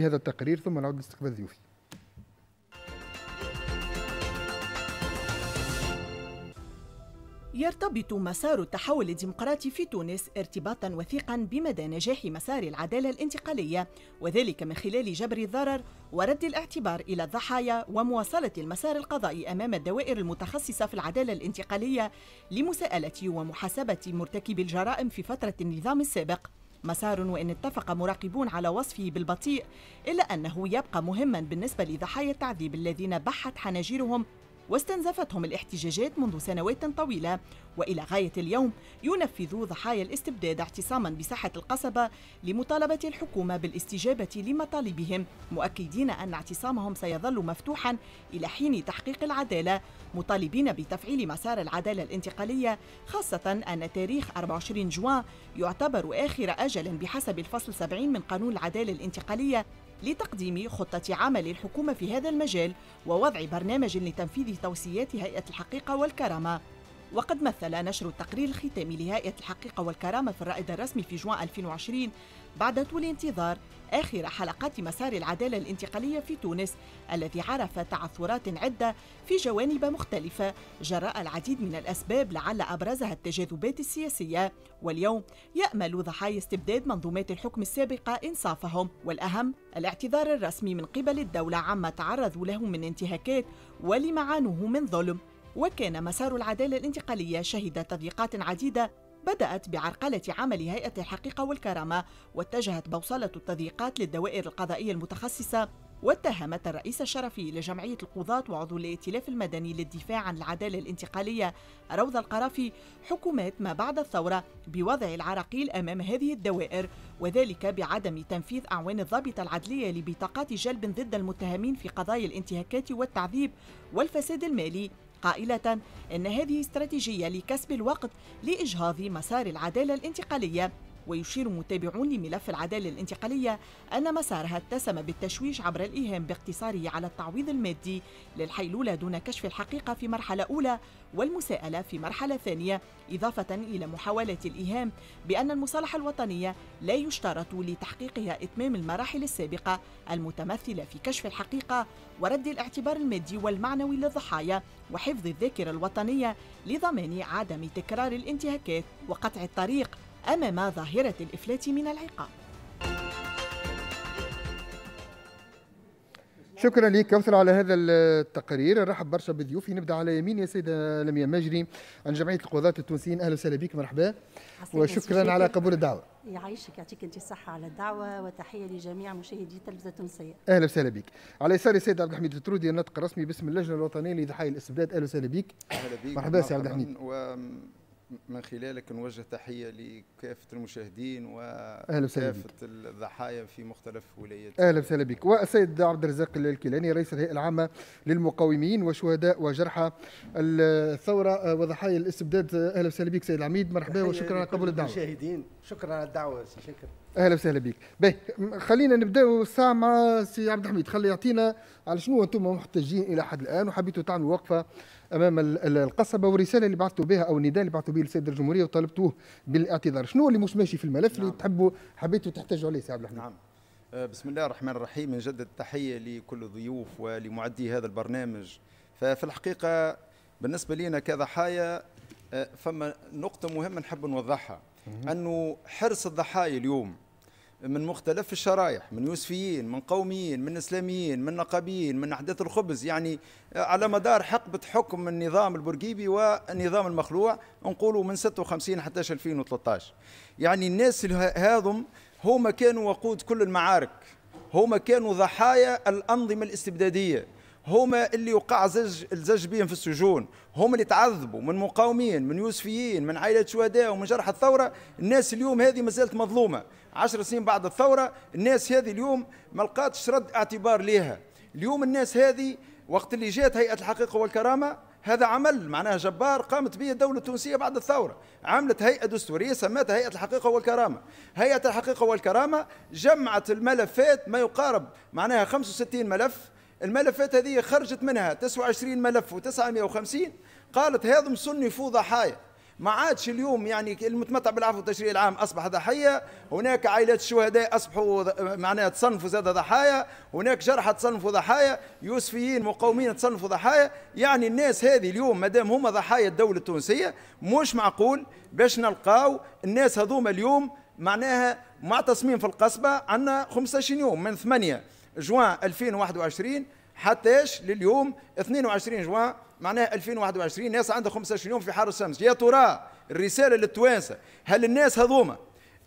هذا التقرير ثم نعود لاستقبال ضيوفي يرتبط مسار التحول الديمقراطي في تونس ارتباطا وثيقا بمدى نجاح مسار العداله الانتقاليه وذلك من خلال جبر الضرر ورد الاعتبار الى الضحايا ومواصله المسار القضائي امام الدوائر المتخصصه في العداله الانتقاليه لمساءله ومحاسبه مرتكبي الجرائم في فتره النظام السابق مسار وإن اتفق مراقبون على وصفه بالبطيء إلا أنه يبقى مهما بالنسبة لضحايا التعذيب الذين بحت حناجرهم واستنزفتهم الاحتجاجات منذ سنوات طويلة وإلى غاية اليوم ينفذ ضحايا الاستبداد اعتصاما بساحة القصبة لمطالبة الحكومة بالاستجابة لمطالبهم مؤكدين أن اعتصامهم سيظل مفتوحا إلى حين تحقيق العدالة مطالبين بتفعيل مسار العدالة الانتقالية خاصة أن تاريخ 24 جوان يعتبر آخر أجل بحسب الفصل 70 من قانون العدالة الانتقالية لتقديم خطة عمل الحكومة في هذا المجال ووضع برنامج لتنفيذ توصيات هيئة الحقيقة والكرامة وقد مثل نشر التقرير الختامي لهيئة الحقيقة والكرامة في الرائد الرسمي في جوان 2020 بعد طول انتظار آخر حلقات مسار العدالة الانتقالية في تونس الذي عرف تعثرات عدة في جوانب مختلفة جراء العديد من الأسباب لعل أبرزها التجاذبات السياسية واليوم يأمل ضحايا استبداد منظومات الحكم السابقة إنصافهم والأهم الاعتذار الرسمي من قبل الدولة عما تعرضوا له من انتهاكات ولمعانوه من ظلم وكان مسار العدالة الانتقالية شهد تضييقات عديدة بدأت بعرقلة عمل هيئة الحقيقة والكرامة واتجهت بوصلة التضييقات للدوائر القضائية المتخصصة واتهمت الرئيس الشرفي لجمعية القضاة وعضو الائتلاف المدني للدفاع عن العدالة الانتقالية روضة القرافي حكومات ما بعد الثورة بوضع العراقيل أمام هذه الدوائر وذلك بعدم تنفيذ أعوان الضابطة العدلية لبطاقات جلب ضد المتهمين في قضايا الانتهاكات والتعذيب والفساد المالي قائلة إن هذه استراتيجية لكسب الوقت لإجهاض مسار العدالة الانتقالية ويشير متابعون لملف العدالة الانتقالية أن مسارها اتسم بالتشويش عبر الإيهام باقتصاره على التعويض المادي للحيلولة دون كشف الحقيقة في مرحلة أولى والمساءلة في مرحلة ثانية إضافة إلى محاولة الإيهام بأن المصالحة الوطنية لا يشترط لتحقيقها إتمام المراحل السابقة المتمثلة في كشف الحقيقة ورد الاعتبار المادي والمعنوي للضحايا وحفظ الذاكرة الوطنية لضمان عدم تكرار الانتهاكات وقطع الطريق أمام ظاهرة الإفلات من العقاب شكرا لك كوثر على هذا التقرير نرحب برشا بضيوفي نبدا على يمين يا سيده لميا مجري عن جمعيه القضاة التونسيين اهلا وسهلا بك مرحبا وشكرا على قبول الدعوه يعيشك يعطيك انت الصحه على الدعوه وتحيه لجميع مشاهدي التلفزه التونسيه اهلا وسهلا بك على يساري السيد عبد الحميد الترودي الناطق الرسمي باسم اللجنه الوطنيه لضحايا الاستبداد اهلا وسهلا بك اهلا بك مرحبا سي عبد الحميد من خلالك نوجه تحيه لكافه المشاهدين وكافه الضحايا في مختلف ولايات اهلا وسهلا بك والسيد عبد الرزاق الكيلاني رئيس الهيئه العامه للمقاومين وشهداء وجرحى الثوره وضحايا الاستبداد اهلا وسهلا بك سيد العميد مرحبا وشكرا على قبول الدعوه المشاهدين شكرا على الدعوه سي شكرا اهلا وسهلا بك باهي خلينا نبداو الساعه مع سي عبد الحميد خلي يعطينا على شنو انتم محتاجين الى حد الان وحبيتوا تعملوا وقفه امام القصبه والرساله اللي بعثتوا بها او النداء اللي بعثتوا به للسيد الجمهوريه وطالبتوه بالاعتذار شنو اللي مش ماشي في الملف نعم. اللي تحبوا حبيتوا تحتاجوا عليه سي عبد نعم آه، بسم الله الرحمن الرحيم من التحيه لكل الضيوف ولمعدي هذا البرنامج ففي الحقيقه بالنسبه لنا كضحايا آه، فما نقطه مهمه نحب نوضحها انه حرص الضحايا اليوم من مختلف الشرائح من يوسفيين من قوميين من اسلاميين من نقابيين من احداث الخبز يعني على مدار حقبه حكم النظام البورقيبي والنظام المخلوع نقولوا من 56 حتى 2013 يعني الناس هذم هما كانوا وقود كل المعارك هما كانوا ضحايا الانظمه الاستبداديه هما اللي وقع زج الزج بهم في السجون هما اللي تعذبوا من مقاومين من يوسفيين من عائلة شهداء ومن جرح الثورة الناس اليوم هذه ما زالت مظلومة 10 سنين بعد الثوره الناس هذه اليوم ما لقاتش رد اعتبار لها اليوم الناس هذه وقت اللي جات هيئه الحقيقه والكرامه هذا عمل معناها جبار قامت به الدولة التونسية بعد الثورة عملت هيئة دستورية سماتها هيئة الحقيقة والكرامة هيئة الحقيقة والكرامة جمعت الملفات ما يقارب معناها 65 ملف الملفات هذه خرجت منها 29 ملف و950 قالت هذم صنفوا ضحايا ما عادش اليوم يعني المتمتع بالعفو التشريعي العام اصبح ضحيه هناك عائلات الشهداء اصبحوا معناها تصنفوا زاد ضحايا هناك جرحى تصنفوا ضحايا يوسفيين مقاومين تصنفوا ضحايا يعني الناس هذه اليوم مادام هما ضحايا الدوله التونسيه مش معقول باش نلقاو الناس هذوما اليوم معناها مع تصميم في القصبه عندنا 15 يوم من 8 جوان 2021 ايش لليوم 22 جوان معناها 2021 ناس عندها 25 يوم في حر الشمس يا ترى الرساله للتوانسه هل الناس هذوما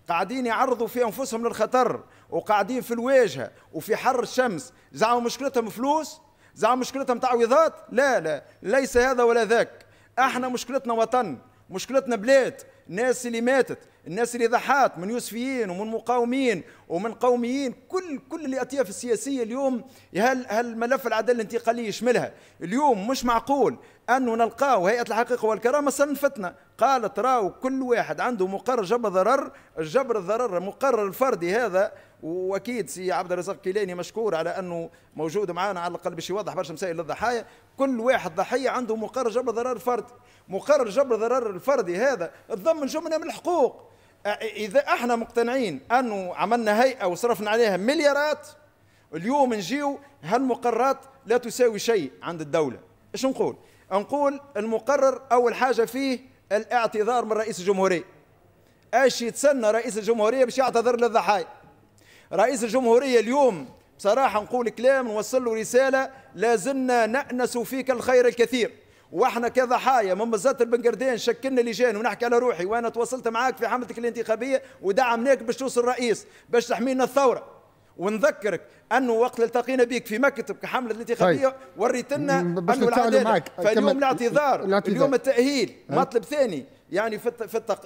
قاعدين يعرضوا في انفسهم للخطر وقاعدين في الواجهه وفي حر الشمس زعما مشكلتهم فلوس زعما مشكلتهم تعويضات لا لا ليس هذا ولا ذاك احنا مشكلتنا وطن مشكلتنا بلاد الناس اللي ماتت الناس اللي ضحات من يوسفيين ومن مقاومين ومن قوميين كل كل الاطياف السياسيه اليوم هل هل ملف العداله الانتقاليه يشملها اليوم مش معقول انه نلقاو هيئه الحقيقه والكرامه صنفتنا قالت راو كل واحد عنده مقرر جبر ضرر الجبر الضرر المقرر الفردي هذا واكيد سي عبد الرزاق كيلاني مشكور على انه موجود معنا على الاقل باش يوضح برشا مسائل للضحايا كل واحد ضحيه عنده مقرر جبر ضرر فردي مقرر جبر ضرر الفردي هذا تضمن جمله من الحقوق اذا احنا مقتنعين انه عملنا هيئه وصرفنا عليها مليارات اليوم نجيو هالمقررات لا تساوي شيء عند الدوله ايش نقول نقول المقرر اول حاجه فيه الاعتذار من رئيس الجمهوريه ايش يتسنى رئيس الجمهوريه باش يعتذر للضحايا رئيس الجمهورية اليوم بصراحة نقول كلام نوصل له رسالة لازلنا نأنس فيك الخير الكثير واحنا كضحايا من مزات البنقردين شكلنا لجان ونحكي على روحي وانا تواصلت معاك في حملتك الانتخابيه ودعمناك باش توصل رئيس باش تحمينا الثوره ونذكرك انه وقت التقينا بك في مكتب كحمله الانتخابيه طيب. وريتنا انه العداله فاليوم الاعتذار. الاعتذار اليوم التاهيل أه؟ مطلب ثاني يعني في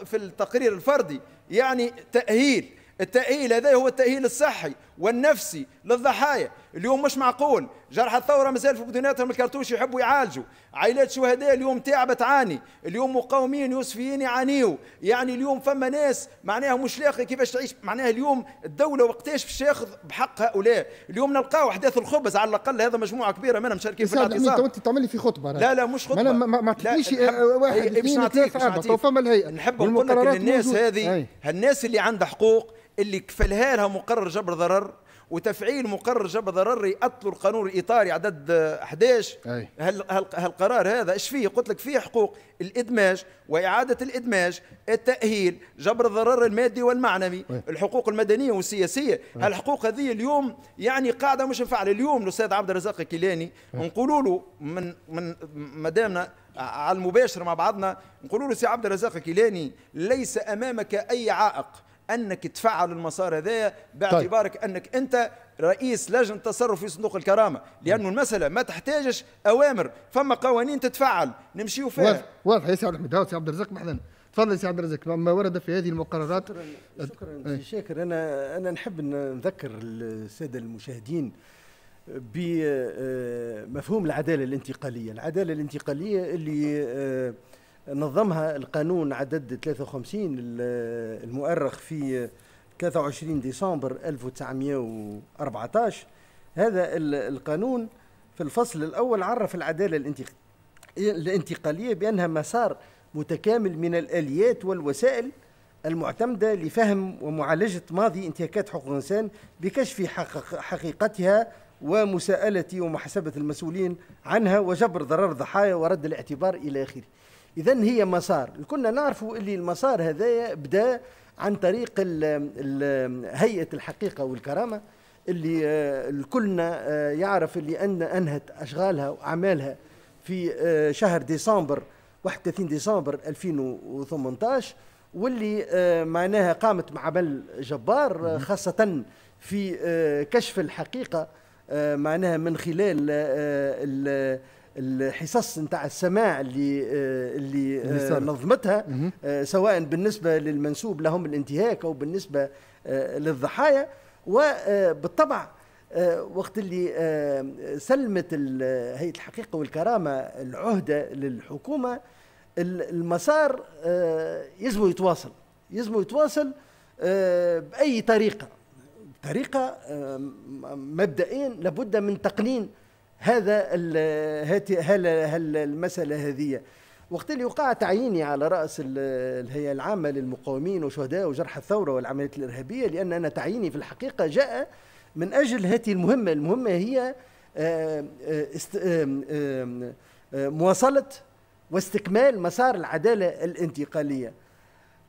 في التقرير الفردي يعني تاهيل التأهيل هذا هو التأهيل الصحي والنفسي للضحايا اليوم مش معقول جرح الثوره مازال في بدناتهم الكرتوش يحبوا يعالجوا عائلات شهداء اليوم تعبة تعاني اليوم مقاومين يوسفيين يعانيوا يعني اليوم فما ناس معناها مش لاقي كيفاش تعيش معناها اليوم الدوله وقتاش باش تاخذ بحق هؤلاء اليوم نلقاو احداث الخبز على الاقل هذا مجموعه كبيره منهم مشاركين في الاعتصام انت تعمل لي في خطبه لا لا مش خطبه ما, ما, ما تعطينيش آه، واحد إيه، إيه، اثنين ثلاثه فما الهيئه نحب نقول لك الناس هذه هالناس اللي عندها حقوق اللي كفلها لها مقرر جبر ضرر وتفعيل مقرر جبر ضرري اطلوا القانون الاطاري عدد 11 هالقرار هذا ايش فيه؟ قلت لك فيه حقوق الادماج واعاده الادماج، التاهيل، جبر الضرر المادي والمعنوي، أي. الحقوق المدنيه والسياسيه، أي. هالحقوق هذه اليوم يعني قاعده مش مفعله، اليوم الاستاذ عبد الرزاق الكيلاني نقولوا له من من مدامنا على المباشر مع بعضنا نقولوا له سي عبد الرزاق الكيلاني ليس امامك اي عائق انك تفعل المسار هذايا باعتبارك طيب. انك انت رئيس لجنه التصرف في صندوق الكرامه لانه المساله ما تحتاجش اوامر فما قوانين تتفعل نمشيو فيها واضح واضح يا سي عبد الحميد سي عبد الرزاق محلن تفضل يا سي عبد الرزاق ما ورد في هذه المقررات شكرا شكرا أي. شاكر انا انا نحب نذكر الساده المشاهدين بمفهوم آه، العداله الانتقاليه العداله الانتقاليه اللي آه، نظمها القانون عدد 53 المؤرخ في 23 ديسمبر 1914 هذا القانون في الفصل الأول عرف العدالة الانتقالية بأنها مسار متكامل من الآليات والوسائل المعتمدة لفهم ومعالجة ماضي انتهاكات حقوق الإنسان بكشف حقيقتها ومساءلة ومحاسبة المسؤولين عنها وجبر ضرر ضحايا ورد الاعتبار إلى آخره اذا هي مسار كنا نعرفوا اللي المسار هذايا بدا عن طريق الـ الـ هيئه الحقيقه والكرامه اللي آه، الكلنا آه، يعرف اللي ان انهت اشغالها واعمالها في آه، شهر ديسمبر 31 ديسمبر 2018 واللي معناها قامت بعمل جبار خاصه في كشف الحقيقه معناها من خلال الحصص نتاع السماع اللي آه، اللي, آه، نظمتها آه، سواء بالنسبه للمنسوب لهم الانتهاك او بالنسبه للضحايا وبالطبع وقت اللي سلمت هيئه الحقيقه والكرامه العهده للحكومه المسار يزمو يتواصل يزمو يتواصل باي طريقه طريقه مبدئيا لابد من تقنين هذا المسألة هذه وقت اللي وقع تعييني على رأس الهيئة العامة للمقاومين وشهداء وجرح الثورة والعمليات الإرهابية لأن أنا تعييني في الحقيقة جاء من أجل هذه المهمة المهمة هي آه، آه، مواصلة واستكمال مسار العدالة الانتقالية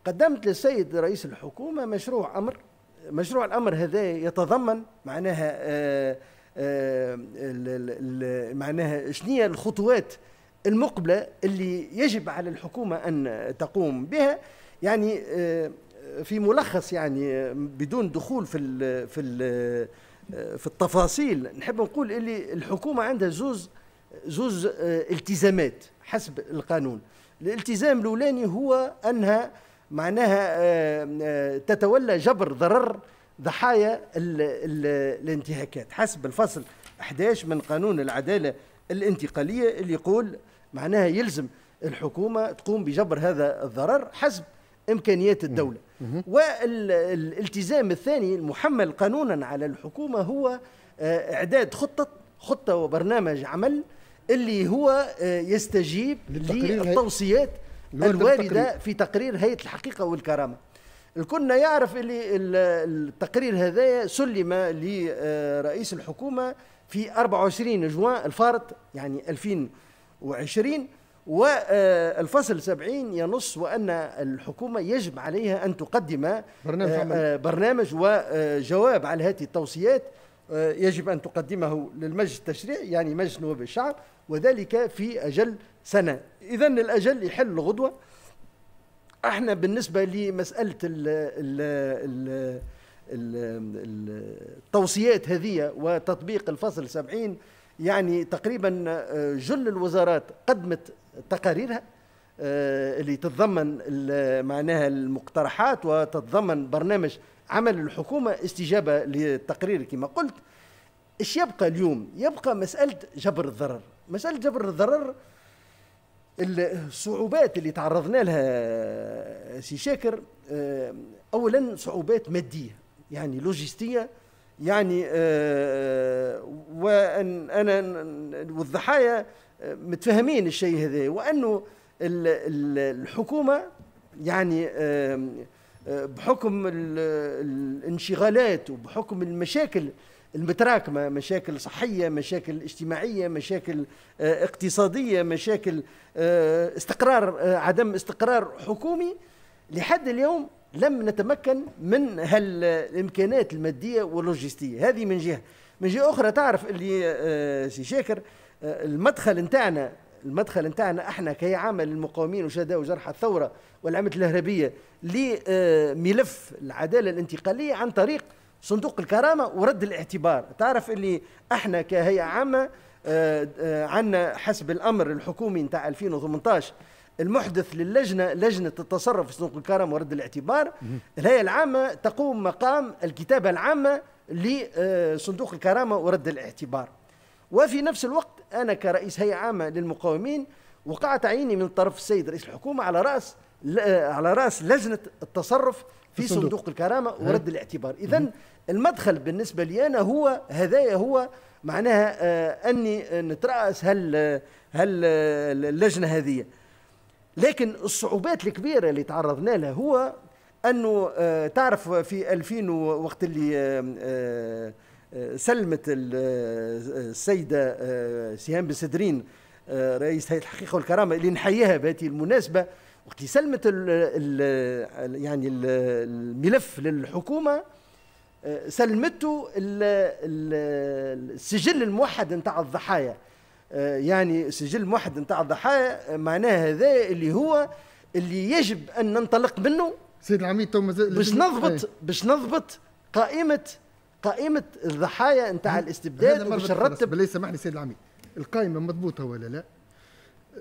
قدمت للسيد رئيس الحكومة مشروع أمر مشروع الأمر هذا يتضمن معناها آه، آه، معناها شنية الخطوات المقبلة اللي يجب على الحكومة أن تقوم بها يعني آه، في ملخص يعني بدون دخول في في آه، في التفاصيل نحب نقول اللي الحكومة عندها زوز زوز التزامات حسب القانون الالتزام الأولاني هو أنها معناها تتولى جبر ضرر ضحايا الـ الـ الانتهاكات حسب الفصل 11 من قانون العداله الانتقاليه اللي يقول معناها يلزم الحكومه تقوم بجبر هذا الضرر حسب امكانيات الدوله والالتزام الثاني المحمل قانونا على الحكومه هو آه، اعداد خطه خطه وبرنامج عمل اللي هو آه، يستجيب للتوصيات الوارده في تقرير هيئه الحقيقه والكرامه الكل يعرف اللي التقرير هذا سلم لرئيس الحكومه في 24 جوان الفارط يعني 2020 والفصل 70 ينص وان الحكومه يجب عليها ان تقدم برنامج, آه، برنامج وجواب على هذه التوصيات آه، يجب ان تقدمه للمجلس التشريعي يعني مجلس نواب الشعب وذلك في اجل سنه اذا الاجل يحل غدوه احنا بالنسبه لمساله ال ال ال التوصيات هذه وتطبيق الفصل 70 يعني تقريبا آه، جل الوزارات قدمت تقاريرها آه، اللي تتضمن معناها المقترحات وتتضمن برنامج عمل الحكومه استجابه للتقرير كما قلت ايش يبقى اليوم يبقى مساله جبر الضرر مساله جبر الضرر الصعوبات اللي تعرضنا لها سي شاكر آه، اولا صعوبات ماديه يعني لوجستيه يعني آه، وان انا والضحايا آه، متفهمين الشيء هذا وانه الحكومه يعني بحكم الانشغالات وبحكم المشاكل المتراكمه مشاكل صحيه مشاكل اجتماعيه مشاكل آه، اقتصاديه مشاكل آه، استقرار آه، عدم استقرار حكومي لحد اليوم لم نتمكن من هالامكانات الماديه واللوجستيه هذه من جهه من جهه اخرى تعرف اللي سي شاكر المدخل نتاعنا المدخل نتاعنا احنا كيعامل المقاومين وشهداء وجرحى الثوره والعمله الهربيه لملف العداله الانتقاليه عن طريق صندوق الكرامه ورد الاعتبار تعرف اللي احنا كهيئه عامه آه، آه، عندنا حسب الامر الحكومي نتاع 2018 المحدث للجنه لجنه التصرف في صندوق الكرامه ورد الاعتبار الهيئه العامه تقوم مقام الكتابه العامه لصندوق آه، الكرامه ورد الاعتبار وفي نفس الوقت انا كرئيس هيئه عامه للمقاومين وقعت عيني من طرف السيد رئيس الحكومه على راس على راس لجنه التصرف في صندوق, صندوق الكرامه ورد الاعتبار اذا المدخل بالنسبه لي انا هو هذايا هو معناها آه اني نتراس هل هل اللجنه هذه لكن الصعوبات الكبيره اللي تعرضنا لها هو انه آه تعرف في 2000 وقت اللي آه سلمت آه، السيده آه، سهام بن سدرين آه، رئيس هيئه الحقيقه والكرامه اللي نحييها بهذه المناسبه وقت سلمت الـ الـ يعني الـ الملف للحكومه آه، سلمته الـ الـ السجل الموحد نتاع الضحايا آه، يعني السجل الموحد نتاع الضحايا آه، معناه هذا اللي هو اللي يجب ان ننطلق منه سيد العميد تو باش نضبط إيه. باش نضبط قائمه قائمه الضحايا نتاع الاستبداد باش نرتب ليس سامحني سيد العميد القائمه مضبوطه ولا لا؟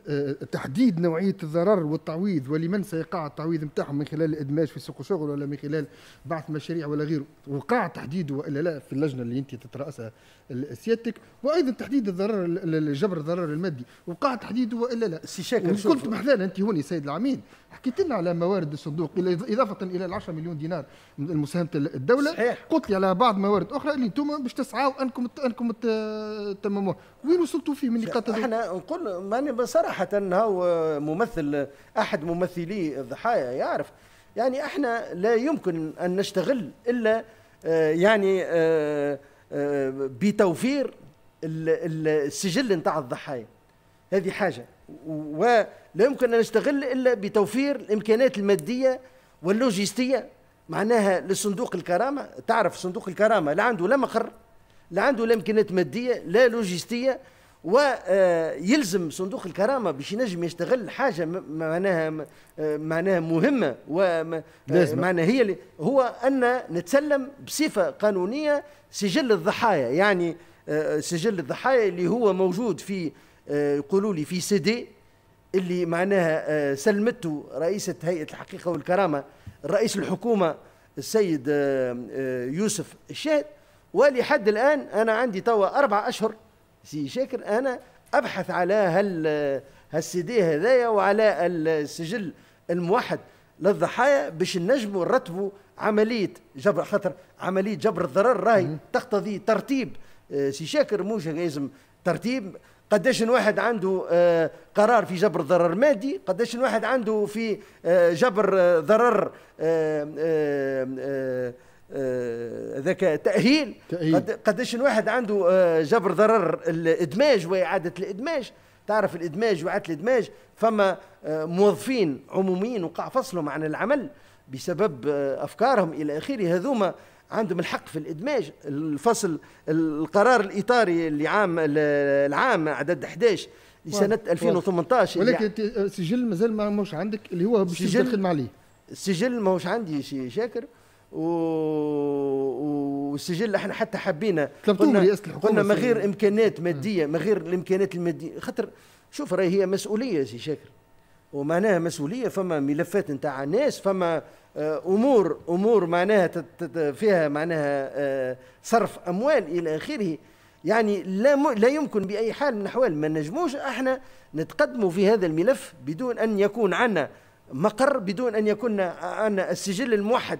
آه، تحديد نوعيه الضرر والتعويض ولمن سيقع التعويض نتاعهم من خلال الادماج في سوق الشغل ولا من خلال بعث مشاريع ولا غيره وقع تحديده والا لا في اللجنه اللي انت تتراسها سيادتك وايضا تحديد الضرر الجبر الضرر المادي وقع تحديده والا لا سي شاكر كنت محلال انت هوني سيد العميد حكيت لنا على موارد الصندوق اضافه الى ال 10 مليون دينار مساهمه الدوله صحيح. قلت لي على بعض موارد اخرى اللي انتم باش تسعوا انكم انكم تتمموها وين وصلتوا فيه من نقاط احنا نقول ماني صراحه هو ممثل احد ممثلي الضحايا يعرف يعني احنا لا يمكن ان نشتغل الا آه، يعني آه، آه، بتوفير السجل نتاع الضحايا هذه حاجه و لا يمكن أن نستغل إلا بتوفير الإمكانات المادية واللوجستية معناها لصندوق الكرامة تعرف صندوق الكرامة لا عنده لا مقر لا عنده لا إمكانات مادية لا لوجستية ويلزم آه، صندوق الكرامه باش ينجم يشتغل حاجه معناها آه، معناها مهمه ومعناها آه، هي هو ان نتسلم بصفه قانونيه سجل الضحايا يعني سجل الضحايا اللي هو موجود في يقولوا لي في سي دي اللي معناها آه، سلمته رئيسة هيئة الحقيقة والكرامة رئيس الحكومة السيد آه، آه، يوسف الشاهد ولحد الآن أنا عندي توا أربع أشهر سي شاكر أنا أبحث على هال هالسيدي هذايا وعلى السجل الموحد للضحايا باش نجموا نرتبوا عملية جبر خاطر عملية جبر الضرر راهي تقتضي ترتيب سي شاكر موش لازم ترتيب قداش واحد عنده آه، قرار في جبر ضرر مادي قداش واحد عنده في آه، جبر آه، ضرر ذاك تأهيل, تأهيل. قداش الواحد عنده جبر ضرر الإدماج وإعادة الإدماج تعرف الإدماج وإعادة الإدماج فما موظفين عموميين وقع فصلهم عن العمل بسبب أفكارهم إلى آخره هذوما عندهم الحق في الادماج الفصل القرار الاطاري اللي عام العام عدد 11 لسنه 2018 ولكن السجل مازال ما مش عندك اللي هو باش تخدم عليه السجل ماهوش عندي شي شاكر و... والسجل احنا حتى حبينا قلنا, قلنا ما غير امكانات ماديه ما غير الامكانات الماديه خاطر شوف راهي هي مسؤوليه سي شاكر ومعناها مسؤوليه فما ملفات نتاع ناس فما آه، امور امور معناها فيها معناها آه، صرف اموال الى اخره يعني لا لا يمكن باي حال من الاحوال ما نجموش احنا نتقدموا في هذا الملف بدون ان يكون عندنا مقر بدون ان يكون عندنا السجل الموحد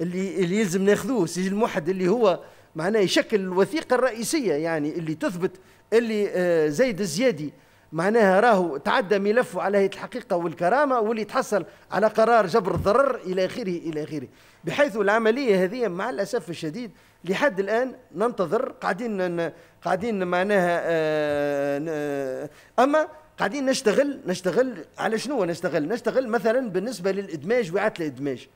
اللي اللي يلزم ناخذوه السجل الموحد اللي هو معناه يشكل الوثيقه الرئيسيه يعني اللي تثبت اللي آه، زيد الزيادي معناها راهو تعدى ملفه على هيئه الحقيقه والكرامه واللي تحصل على قرار جبر الضرر الى اخره الى اخره بحيث العمليه هذه مع الاسف الشديد لحد الان ننتظر قاعدين قاعدين معناها آه، آه، اما قاعدين نشتغل نشتغل على شنو نشتغل نشتغل مثلا بالنسبه للادماج وعات الادماج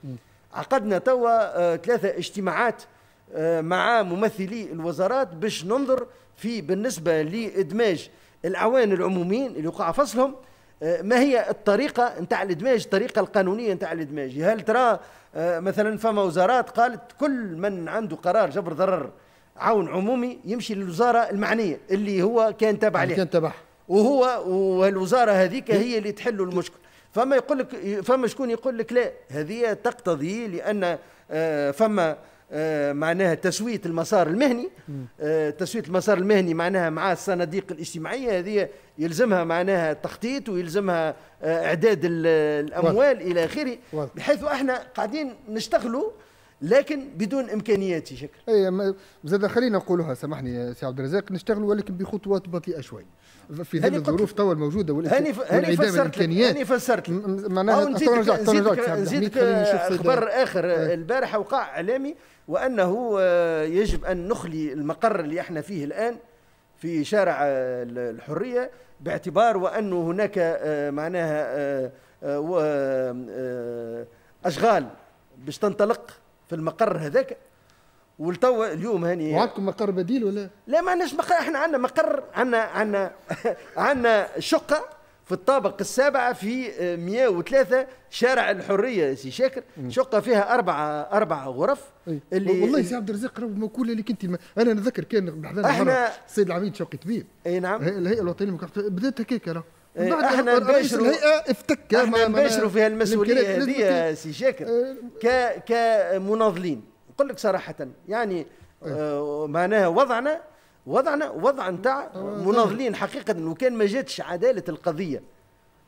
عقدنا توا آه، ثلاثه اجتماعات مع ممثلي الوزارات باش ننظر في بالنسبه لادماج الأعوان العموميين اللي وقع فصلهم آه، ما هي الطريقة نتاع الإدماج الطريقة القانونية نتاع الإدماج هل ترى آه، مثلا فما وزارات قالت كل من عنده قرار جبر ضرر عون عمومي يمشي للوزارة المعنية اللي هو كان تابع لها كان تبع. وهو والوزارة هذيك هي اللي تحل المشكل فما يقول لك فما شكون يقول لك لا هذه تقتضي لأن آه، فما آه، معناها تسويه المسار المهني آه، تسويه المسار المهني معناها مع الصناديق الاجتماعيه هذه يلزمها معناها تخطيط ويلزمها آه، اعداد الاموال والله. الى اخره بحيث احنا قاعدين نشتغلوا لكن بدون امكانيات شكل اي زاد خلينا نقولها سامحني سي عبد الرزاق نشتغلوا ولكن بخطوات بطيئه شوي في ظل الظروف توا الموجوده هاني هاني فسرت هاني فسرت معناها نزيدك نزيدك, نزيدك خبر اخر آه. البارحه وقع اعلامي وانه آه، يجب ان نخلي المقر اللي احنا فيه الان في شارع آه، الحريه باعتبار وانه هناك آه، معناها اشغال باش تنطلق في المقر هذاك ولتوا اليوم هاني وعندكم مقر بديل ولا؟ لا ما عندناش مقر احنا عندنا مقر عندنا عندنا عندنا شقه في الطابق السابع في 103 شارع الحريه يا سي شاكر شقه فيها اربع اربع غرف أي. اللي والله سي عبد الرزاق كل اللي كنت ما انا نذكر كان احنا السيد العميد شوقي طبيب اي نعم الهيئه الوطنيه بدات هكاك احنا نباشروا الهيئه افتك احنا نباشروا في هالمسؤوليه هذه سي شاكر آه، ك كمناضلين نقول لك صراحه يعني إيه. آه، معناها وضعنا وضعنا وضع نتاع آه، مناضلين حقيقه وكان ما جاتش عداله القضيه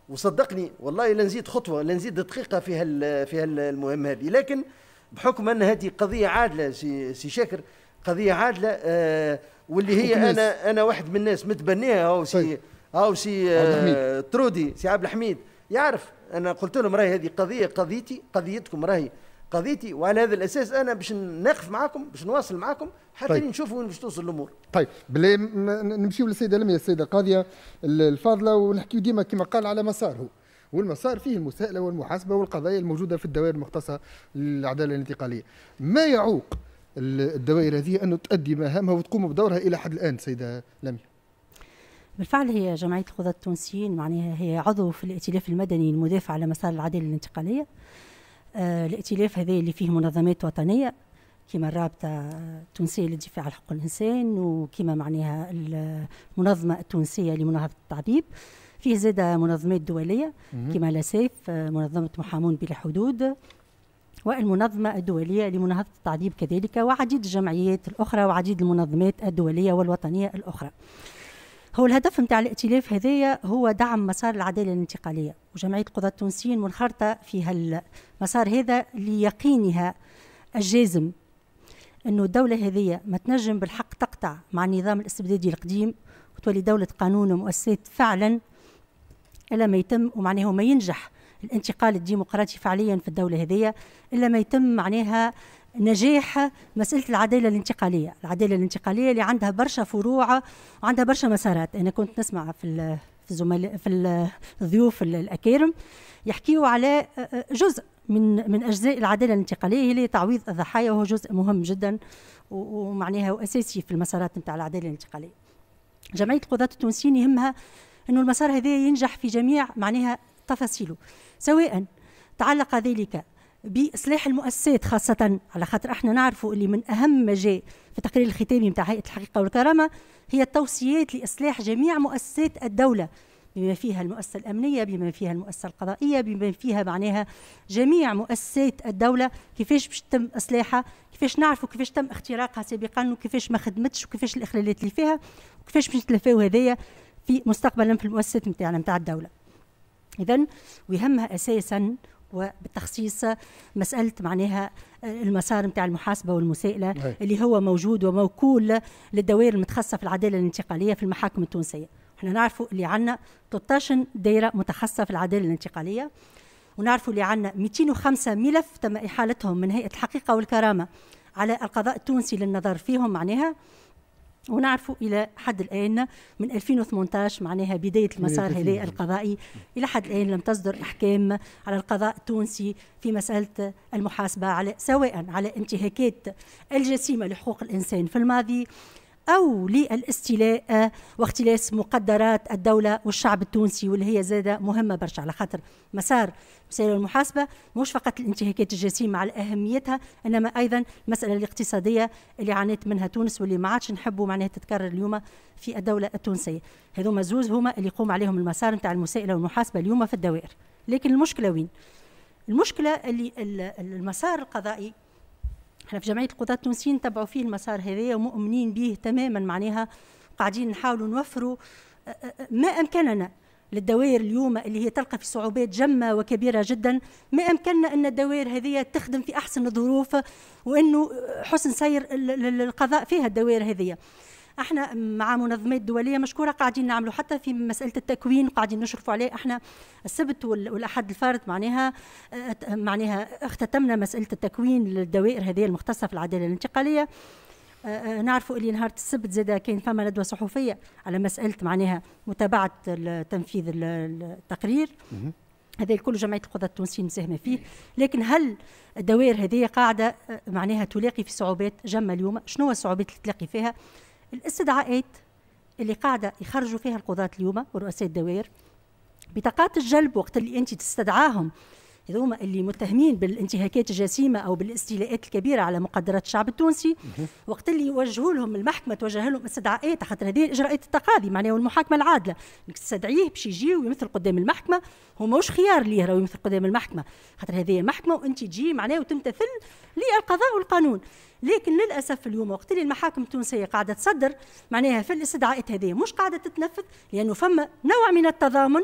وصدقني والله لا نزيد خطوه لا نزيد دقيقه في هال في هالمهمه هذه لكن بحكم ان هذه قضيه عادله سي, سي شاكر قضيه عادله آه واللي هي انا انا واحد من الناس متبنيها او سي طيب. او سي آه ترودي سي عبد الحميد يعرف انا قلت لهم راهي هذه قضيه قضيتي قضيتكم راهي قضيتي وعلى هذا الاساس انا باش نقف معاكم باش نواصل معاكم حتى طيب. نشوف وين باش توصل الامور طيب بلي نمشيو للسيده لميا السيده القاضيه الفاضله ونحكيو ديما كما قال على مساره والمسار فيه المساءله والمحاسبه والقضايا الموجوده في الدوائر المختصه للعداله الانتقاليه ما يعوق الدوائر هذه انه تؤدي مهامها وتقوم بدورها الى حد الان سيده لميا بالفعل هي جمعية القضاة التونسيين معناها هي عضو في الائتلاف المدني المدافع على مسار العدالة الانتقالية آه الائتلاف هذا اللي فيه منظمات وطنية كما الرابطة التونسية للدفاع عن حقوق الإنسان وكما معناها المنظمة التونسية لمناهضة التعذيب فيه زادة منظمات دولية كما لاسيف آه، منظمة محامون بلا حدود والمنظمة الدولية لمناهضة التعذيب كذلك وعديد الجمعيات الأخرى وعديد المنظمات الدولية والوطنية الأخرى. هو الهدف نتاع الائتلاف هذايا هو دعم مسار العداله الانتقاليه وجمعيه القضاة التونسيين منخرطه في هالمسار هذا ليقينها الجازم انه الدوله هذه ما تنجم بالحق تقطع مع النظام الاستبدادي القديم وتولي دوله قانون ومؤسسات فعلا الا ما يتم ومعناه ما ينجح الانتقال الديمقراطي فعليا في الدوله هذه الا ما يتم معناها نجاح مساله العداله الانتقاليه، العداله الانتقاليه اللي عندها برشا فروع وعندها برشا مسارات، انا كنت نسمع في في الزملاء في الضيوف الاكارم يحكيوا على جزء من من اجزاء العداله الانتقاليه اللي تعويض الضحايا وهو جزء مهم جدا ومعناها واساسي في المسارات نتاع العداله الانتقاليه. جمعيه القضاة التونسيين يهمها انه المسار هذا ينجح في جميع معناها تفاصيله سواء تعلق ذلك باصلاح المؤسسات خاصه على خاطر احنا نعرفوا اللي من اهم ما جاء في التقرير الختامي نتاع هيئه الحقيقه والكرامه هي التوصيات لاصلاح جميع مؤسسات الدوله بما فيها المؤسسه الامنيه بما فيها المؤسسه القضائيه بما فيها معناها جميع مؤسسات الدوله كيفاش باش تم اصلاحها كيفاش نعرفوا كيفاش تم اختراقها سابقا وكيفاش ما خدمتش وكيفاش الاخلالات اللي فيها وكيفاش باش نتلافاو هذايا في مستقبلا في المؤسسات نتاعنا نتاع الدوله اذا ويهمها اساسا وبالتخصيص مساله معناها آه، المسار نتاع المحاسبه والمسائله نعم. اللي هو موجود وموكول للدوائر المتخصصه في العداله الانتقاليه في المحاكم التونسيه احنا نعرفوا اللي عندنا 13 دائره متخصصه في العداله الانتقاليه ونعرفوا اللي عندنا 205 ملف تم احالتهم من هيئه الحقيقه والكرامه على القضاء التونسي للنظر فيهم معناها ونعرفوا الى حد الان من 2018 معناها بدايه المسار هذا القضائي الى حد الان لم تصدر احكام على القضاء التونسي في مساله المحاسبه على سواء على انتهاكات الجسيمه لحقوق الانسان في الماضي أو للاستيلاء واختلاس مقدرات الدولة والشعب التونسي واللي هي زادة مهمة برشا على خاطر مسار مسار المحاسبة مش فقط الانتهاكات الجسيمة على أهميتها إنما أيضا المسألة الاقتصادية اللي عانيت منها تونس واللي ما عادش نحبوا معناها تتكرر اليوم في الدولة التونسية هذوما زوز هما اللي يقوم عليهم المسار نتاع المسائلة والمحاسبة اليوم في الدوائر لكن المشكلة وين؟ المشكلة اللي المسار القضائي احنا في جمعيه القضاه التونسيين نتبعوا فيه المسار هذايا ومؤمنين به تماما معناها قاعدين نحاولوا نوفروا أه، أه، أه، ما امكننا للدوائر اليوم اللي هي تلقى في صعوبات جمة وكبيرة جدا ما أمكننا أن الدوائر هذه تخدم في أحسن الظروف وأنه حسن سير القضاء فيها الدوائر هذه احنا مع منظمات دوليه مشكوره قاعدين نعملوا حتى في مساله التكوين قاعدين نشرفوا عليه احنا السبت والاحد الفارط معناها اه، معناها اختتمنا مساله التكوين للدوائر هذه المختصه في العداله الانتقاليه اه، اه، نعرفوا اللي نهار السبت زاد كان فما ندوه صحفيه على مساله معناها متابعه تنفيذ التقرير هذا الكل جمعيه القضاة التونسيين مساهمه فيه لكن هل الدوائر هذه قاعده معناها تلاقي في صعوبات جمه اليوم شنو الصعوبات اللي تلاقي فيها الاستدعاءات اللي قاعده يخرجوا فيها القضاه اليوم ورؤساء الدوائر بطاقات الجلب وقت اللي انت تستدعاهم هذوما اللي متهمين بالانتهاكات الجسيمه او بالاستيلاءات الكبيره على مقدرات الشعب التونسي وقت اللي يوجهوا لهم المحكمه توجه لهم استدعاءات خاطر هذه اجراءات التقاضي معناها والمحاكمه العادله انك تستدعيه باش يجي ويمثل قدام المحكمه هو ماهوش خيار ليه راهو يمثل قدام المحكمه خاطر هذه محكمه وانت تجي معناها وتمتثل للقضاء والقانون لكن للاسف اليوم وقت اللي المحاكم التونسيه قاعده تصدر معناها في الاستدعاءات هذه مش قاعده تتنفذ لانه فما نوع من التضامن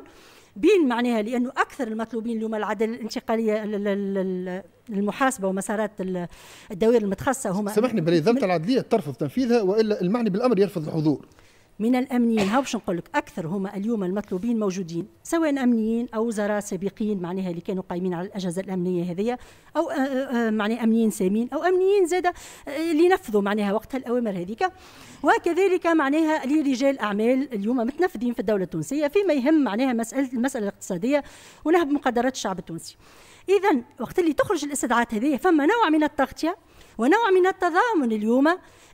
بين معناها لانه اكثر المطلوبين اليوم العداله الانتقاليه المحاسبه ومسارات الدوائر المتخصصه هما سامحني بالنظام العدليه ترفض تنفيذها والا المعني بالامر يرفض الحضور من الامنيين باش نقول لك اكثر هما اليوم المطلوبين موجودين سواء امنيين او وزراء سابقين معناها اللي كانوا قايمين على الاجهزه الامنيه هذيا او آه، آه، آه، معناها امنيين سامين او امنيين زاده اللي نفذوا معناها وقتها الاوامر هذيك وكذلك معناها لرجال اعمال اليوم متنفذين في الدوله التونسيه فيما يهم معناها مساله المساله الاقتصاديه ونهب مقدرات الشعب التونسي اذا وقت اللي تخرج الاستدعاءات هذه فما نوع من التغطيه ونوع من التضامن اليوم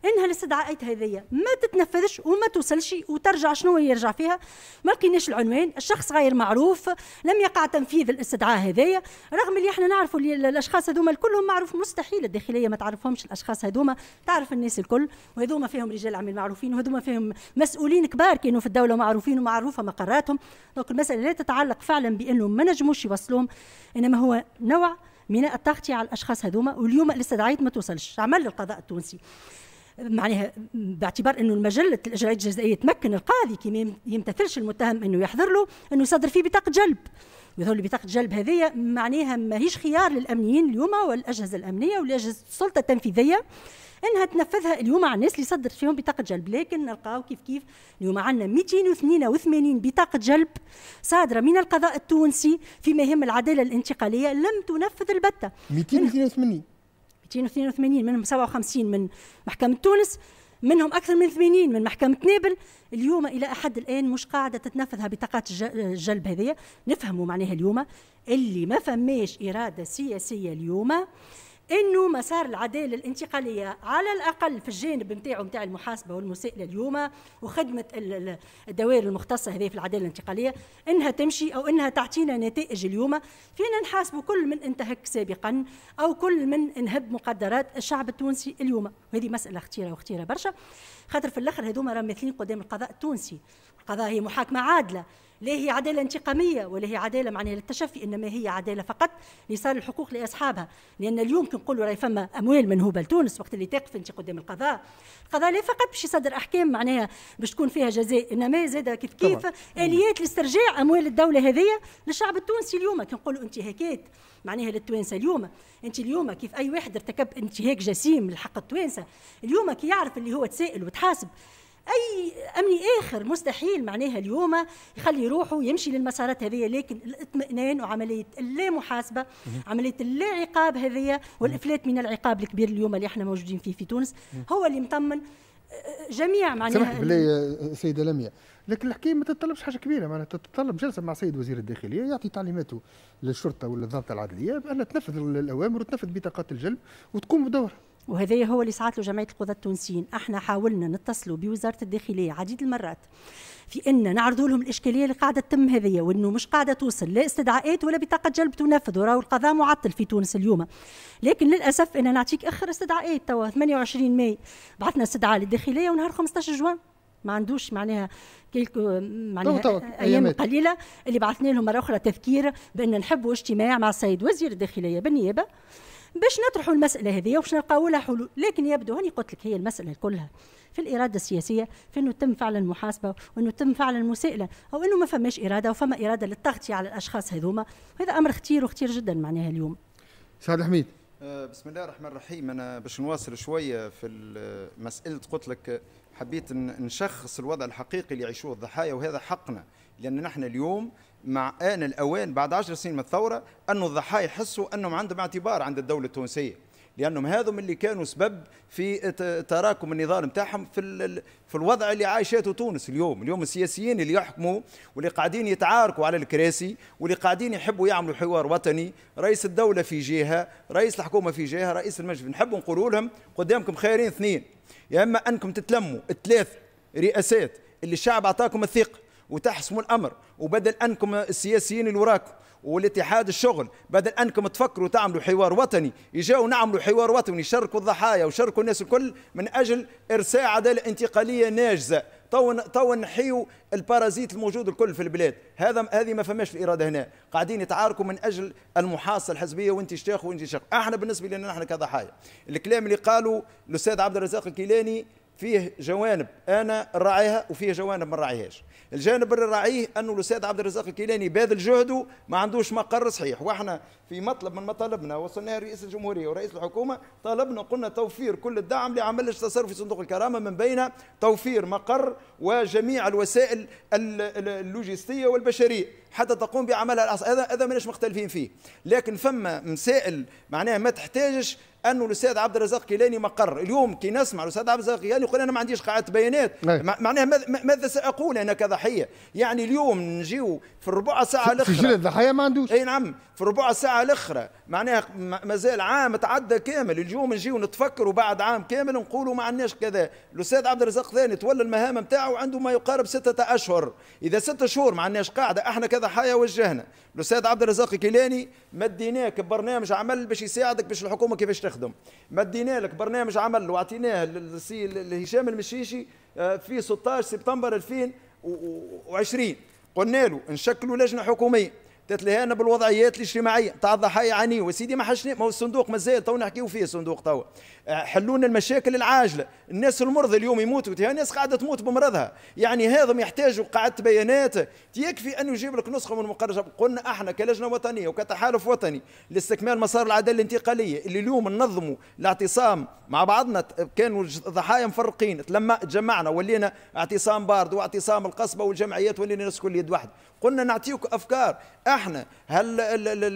انها الاستدعاءات هذيا ما تتنفذش وما توصلش وترجع شنو يرجع فيها ما لقيناش العنوان الشخص غير معروف لم يقع تنفيذ الاستدعاء هذايا رغم اللي احنا نعرفوا الاشخاص هذوما الكلهم معروف مستحيل الداخليه ما تعرفهمش الاشخاص هذوما تعرف الناس الكل وهذوما فيهم رجال اعمال معروفين وهذوما فيهم مسؤولين كبار كانوا في الدوله معروفين ومعروفه مقراتهم دونك المساله لا تتعلق فعلا بانهم ما نجموش يوصلوهم انما هو نوع ميناء التغطيه على الاشخاص هذوما واليوم الاستدعاءات ما توصلش عمل القضاء التونسي معناها باعتبار انه المجله الاجراءات الجزائيه تمكن القاضي كي يمتثلش المتهم انه يحضر له انه يصدر فيه بطاقه جلب يظهر بطاقه جلب هذه معناها ماهيش خيار للامنيين اليوم والاجهزه الامنيه والاجهزه السلطه التنفيذيه انها تنفذها اليوم على الناس اللي صدرت فيهم بطاقه جلب لكن نلقاو كيف كيف اليوم عندنا 282 بطاقه جلب صادره من القضاء التونسي في مهام العداله الانتقاليه لم تنفذ البته 282 282 منهم 57 من محكمه تونس منهم أكثر من 80 من محكمة نابل اليوم إلى أحد الآن مش قاعدة تتنفذها بطاقات الجلب هذه نفهموا معناها اليوم اللي ما فماش إرادة سياسية اليوم انه مسار العداله الانتقاليه على الاقل في الجانب نتاعو نتاع المحاسبه والمسائله اليوم وخدمه الدوائر المختصه هذه في العداله الانتقاليه انها تمشي او انها تعطينا نتائج اليوم فينا نحاسبوا كل من انتهك سابقا او كل من انهب مقدرات الشعب التونسي اليوم وهذه مساله خطيره وخطيره برشا خاطر في الاخر هذوما راه ماثلين قدام القضاء التونسي القضاء هي محاكمه عادله لا هي عدالة انتقامية ولا هي عدالة معناها للتشفي إنما هي عدالة فقط لإيصال الحقوق لأصحابها لأن اليوم كنقولوا راهي فما أموال منهوبة لتونس وقت اللي تقف أنت قدام القضاء القضاء لا فقط باش يصدر أحكام معناها باش تكون فيها جزاء إنما زاد كيف كيف آليات لاسترجاع أموال الدولة هذه للشعب التونسي اليوم كنقولوا انتهاكات معناها للتوانسه اليوم انت اليوم كيف اي واحد ارتكب انتهاك جسيم لحق التوانسه اليوم كي يعرف اللي هو تسائل وتحاسب اي امني اخر مستحيل معناها اليوم يخلي روحه يمشي للمسارات هذه لكن الاطمئنان وعمليه اللا محاسبه عمليه اللا عقاب هذه والافلات من العقاب الكبير اليوم اللي احنا موجودين فيه في تونس هو اللي مطمن جميع معناها سمح بالله سيده لميا لكن الحكايه ما تتطلبش حاجه كبيره معناها تتطلب جلسه مع سيد وزير الداخليه يعطي تعليماته للشرطه ولا العدليه بان تنفذ الاوامر وتنفذ بطاقات الجلب وتقوم بدورها وهذا هو اللي سعت له جمعيه القضاة التونسيين احنا حاولنا نتصلوا بوزاره الداخليه عديد المرات في ان نعرضوا لهم الاشكاليه اللي قاعده تتم هذه وانه مش قاعده توصل لا استدعاءات ولا بطاقه جلب تنفذ وراه القضاء معطل في تونس اليوم لكن للاسف انا نعطيك اخر استدعاءات توا 28 ماي بعثنا استدعاء للداخليه ونهار 15 جوان ما عندوش معناها كيلكو معناها طبعاً. ايام أيامات. قليله اللي بعثنا لهم مره اخرى تذكير بان نحبوا اجتماع مع السيد وزير الداخليه بالنيابه باش نطرحوا المساله هذه وباش نلقاو لها حلول لكن يبدو هاني قلت لك هي المساله كلها في الاراده السياسيه في انه تم فعلا المحاسبه وانه تم فعلا المسائله او انه ما فماش اراده وفما اراده للتغطيه على الاشخاص هذوما هذا امر خطير وخطير جدا معناها اليوم سعد حميد أه، بسم الله الرحمن الرحيم انا باش نواصل شويه في مساله قلت لك حبيت نشخص الوضع الحقيقي اللي يعيشوه الضحايا وهذا حقنا لان نحن اليوم مع آن الأوان بعد عشر سنين من الثورة أن الضحايا يحسوا أنهم عندهم اعتبار عند الدولة التونسية لأنهم هذم اللي كانوا سبب في تراكم النظام نتاعهم في في الوضع اللي عايشته تونس اليوم اليوم السياسيين اللي يحكموا واللي قاعدين يتعاركوا على الكراسي واللي قاعدين يحبوا يعملوا حوار وطني رئيس الدولة في جهة رئيس الحكومة في جهة رئيس المجلس نحب نقولوا لهم قدامكم خيارين اثنين يا إما أنكم تتلموا الثلاث رئاسات اللي الشعب أعطاكم الثقة وتحسموا الامر وبدل انكم السياسيين اللي وراكم والاتحاد الشغل بدل انكم تفكروا تعملوا حوار وطني يجاو نعملوا حوار وطني يشاركوا الضحايا وشاركوا الناس الكل من اجل ارساء عداله انتقاليه ناجزه تو تو نحيوا البارازيت الموجود الكل في البلاد هذا هذه ما فماش الاراده هنا قاعدين يتعاركوا من اجل المحاصصه الحزبيه وانت وانت شيخ احنا بالنسبه لنا احنا كضحايا الكلام اللي قاله الاستاذ عبد الرزاق الكيلاني فيه جوانب انا راعيها وفيه جوانب ما راعيهاش الجانب اللي راعيه انه الاستاذ عبد الرزاق الكيلاني باذل جهده ما عندوش مقر صحيح واحنا في مطلب من مطالبنا وصلناه رئيس الجمهوريه ورئيس الحكومه طالبنا قلنا توفير كل الدعم لعمل تصرف في صندوق الكرامه من بين توفير مقر وجميع الوسائل اللوجستيه والبشريه حتى تقوم بعملها هذا هذا ماناش مختلفين فيه لكن فما مسائل معناها ما تحتاجش انه الاستاذ عبد الرزاق كيلاني مقر اليوم كي نسمع الاستاذ عبد الرزاق كيلاني يقول انا ما عنديش قاعده بيانات نعم. معناها ماذا ساقول انا كضحيه يعني اليوم نجيو في الربع ساعه الاخرى سجل الضحيه ما عندوش اي نعم في الربع ساعه الاخرى معناها مازال عام تعدى كامل اليوم نجيو نتفكروا بعد عام كامل نقولوا ما عندناش كذا الاستاذ عبد الرزاق ثاني تولى المهام نتاعو عنده ما يقارب ستة اشهر اذا ستة شهور ما عندناش قاعده احنا كضحايا وجهنا الاستاذ عبد الرزاق كيلاني مديناه كبرنامج عمل باش يساعدك باش الحكومه كيفاش تخدم مدينا لك برنامج عمل واعطيناه للسي هشام المشيشي آه، في 16 سبتمبر 2020 قلنا له نشكلوا لجنه حكوميه انا بالوضعيات الاجتماعيه تاع الضحايا عني وسيدي ما حشني ما هو الصندوق مازال تو نحكيو فيه الصندوق تو آه، حلونا المشاكل العاجله الناس المرضى اليوم يموتوا الناس قاعده تموت بمرضها يعني هذا يحتاجوا قاعده بيانات يكفي انه يجيب لك نسخه من المقرر قلنا احنا كلجنه وطنيه وكتحالف وطني لاستكمال مسار العداله الانتقاليه اللي اليوم ننظموا الاعتصام مع بعضنا كانوا الضحايا مفرقين لما تجمعنا ولينا اعتصام بارد واعتصام القصبه والجمعيات ولينا الناس كل يد واحده قلنا نعطيك افكار احنا هل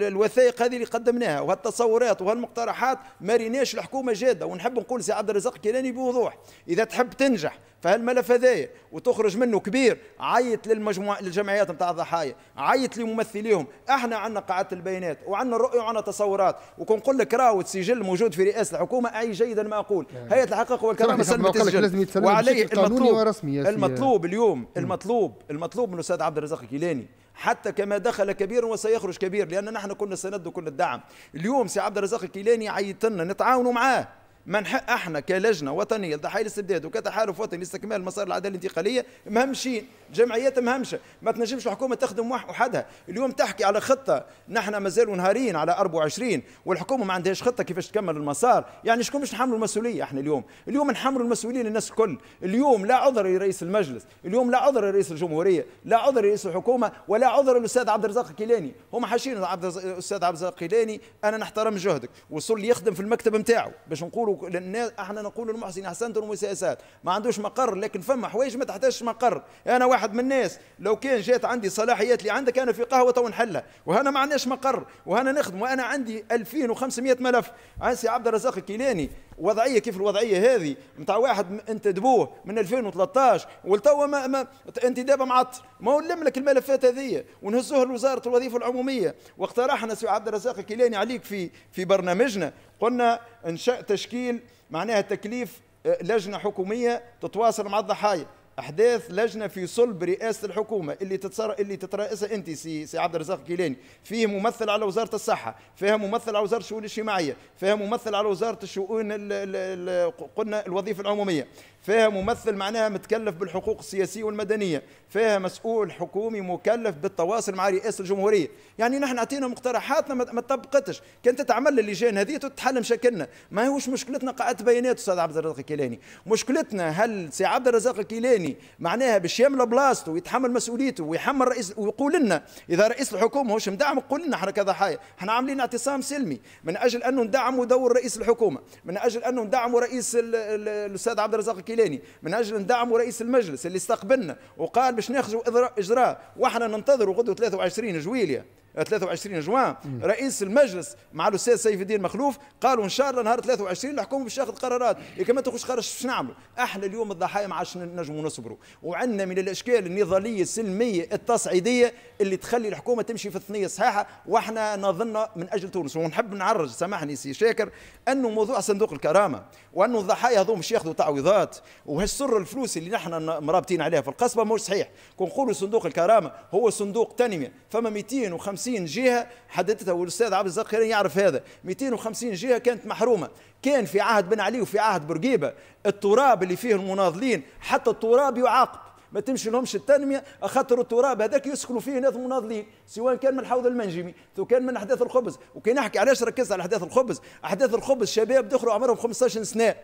الوثائق هذه اللي قدمناها وهالتصورات وهالمقترحات ما ريناش الحكومه جاده ونحب نقول سي عبد الرزاق كيلاني بوضوح اذا تحب تنجح فهالملف هذايا وتخرج منه كبير عيط للمجموع للجمعيات نتاع الضحايا عيط لممثليهم احنا عندنا قاعده البيانات وعندنا الرؤيه وعندنا تصورات وكون نقول لك راهو السجل موجود في رئاسه الحكومه اي جيدا ما اقول هي نعم. هيئه الحقيقه والكرامه سلمت السجل وعليه المطلوب المطلوب اليوم المطلوب المطلوب من الاستاذ عبد الرزاق الكيلاني حتى كما دخل كبير وسيخرج كبير لأن نحن كنا السند وكنا الدعم اليوم سي عبد الرزاق الكيلاني عيطنا لنا نتعاونوا معاه من حق احنا كلجنه وطنيه لتحايل الاستبداد وكتحالف وطني لاستكمال مسار العداله الانتقاليه مهمشين جمعيات مهمشه ما تنجمش الحكومه تخدم وحدها اليوم تحكي على خطه نحن مازالوا نهارين على 24 والحكومه ما عندهاش خطه كيفاش تكمل المسار يعني شكون باش نحملوا المسؤوليه احنا اليوم اليوم نحملوا المسؤوليه للناس الكل اليوم لا عذر لرئيس المجلس اليوم لا عذر لرئيس الجمهوريه لا عذر لرئيس الحكومه ولا عذر للاستاذ عبد الرزاق الكيلاني هما حاشين الاستاذ عبد الرزاق الكيلاني انا نحترم جهدك وصل يخدم في المكتب نتاعو باش نقولوا نقولوا للناس احنا نقول المحسن احسنتم المساسات ما عندوش مقر لكن فما حوايج ما تحتاجش مقر انا واحد من الناس لو كان جات عندي صلاحيات اللي عندك انا في قهوه تو نحلها وهنا ما عندناش مقر وهنا نخدم وانا عندي 2500 ملف عسي سي عبد الرزاق الكيلاني وضعيه كيف الوضعيه هذه نتاع واحد انتدبوه من 2013 ولتوا ما, ما دابا معطل ما هو نلم لك الملفات هذه ونهزوها لوزاره الوظيفه العموميه واقترحنا سي عبد الرزاق الكيلاني عليك في في برنامجنا قلنا انشاء تشكيل معناها تكليف آه، لجنه حكوميه تتواصل مع الضحايا احداث لجنه في صلب رئاسه الحكومه اللي تتصر... اللي تترأسها انت سي سي عبد الرزاق كيلاني فيه ممثل على وزاره الصحه فيها ممثل على وزاره الشؤون الاجتماعيه فيها ممثل على وزاره الشؤون ال... ال... قلنا الوظيفه العموميه فيها ممثل معناها متكلف بالحقوق السياسيه والمدنيه فيها مسؤول حكومي مكلف بالتواصل مع رئاسه الجمهوريه يعني نحن اعطينا مقترحاتنا ما طبقتش كانت تعمل اللجان هذه تتحل مشاكلنا ما هوش مشكلتنا قاعده بيانات استاذ عبد الرزاق الكيلاني مشكلتنا هل سي عبد الرزاق الكيلاني الانساني معناها باش يملى بلاصته ويتحمل مسؤوليته ويحمل رئيس ويقول لنا اذا رئيس الحكومه هوش مدعم قول لنا احنا كضحايا احنا عاملين اعتصام سلمي من اجل انه ندعموا دور رئيس الحكومه من اجل انه ندعموا رئيس الاستاذ عبد الرزاق الكيلاني من اجل ندعموا رئيس المجلس اللي استقبلنا وقال باش ناخذوا اجراء واحنا ننتظروا غدوه 23 جويليه 23 جوان رئيس المجلس مع الاستاذ سيف الدين مخلوف قالوا ان شاء الله نهار 23 الحكومه باش تاخذ قرارات يا إيه كما تخش قرار باش نعملوا احنا اليوم الضحايا ما عادش نجموا نصبروا وعندنا من الاشكال النضاليه السلميه التصعيديه اللي تخلي الحكومه تمشي في الثنيه الصحيحه واحنا نظن من اجل تونس ونحب نعرج سامحني سي شاكر انه موضوع صندوق الكرامه وانه الضحايا هذوم مش ياخذوا تعويضات وهالسر الفلوس اللي نحن مرابطين عليها في القصبه مش صحيح كون صندوق الكرامه هو صندوق تنميه فما 250 250 جهه حددتها والاستاذ عبد الرزاق يعرف هذا 250 جهه كانت محرومه كان في عهد بن علي وفي عهد برقيبه التراب اللي فيه المناضلين حتى التراب يعاقب ما تمشي لهمش التنميه خاطر التراب هذاك يسكنوا فيه ناس مناضلين سواء كان من الحوض المنجمي سواء كان من احداث الخبز وكي نحكي علاش ركزت على احداث الخبز احداث الخبز شباب دخلوا عمرهم 15 سنه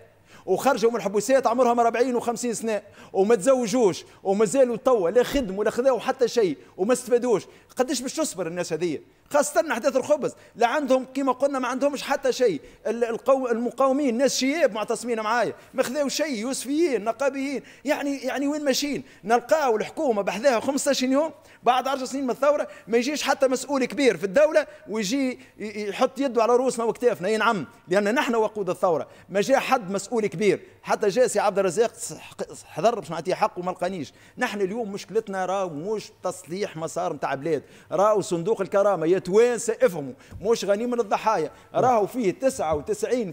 وخرجوا من الحبوسات عمرهم 40 و50 سنه وما تزوجوش ومازالوا توا لا خدموا لا خذاو حتى شيء وما استفادوش قداش باش تصبر الناس هذه خاصة أحداث الخبز لا عندهم كما قلنا ما عندهمش حتى شيء القو... المقاومين ناس شياب معتصمين معايا ما خذاو شيء يوسفيين نقابيين يعني يعني وين ماشيين نلقاو الحكومة بحذاها 15 يوم بعد 10 سنين من الثورة ما يجيش حتى مسؤول كبير في الدولة ويجي يحط يده على رؤوسنا وكتافنا ينعم لأن نحن وقود الثورة ما جاء حد مسؤول كبير حتى جاء سي عبد الرزاق حضر باش نعطيه حقه ما لقانيش نحن اليوم مشكلتنا راهو مش تصليح مسار نتاع بلاد راهو صندوق الكرامة توانسه افهموا مش غني من الضحايا راهو فيه 99%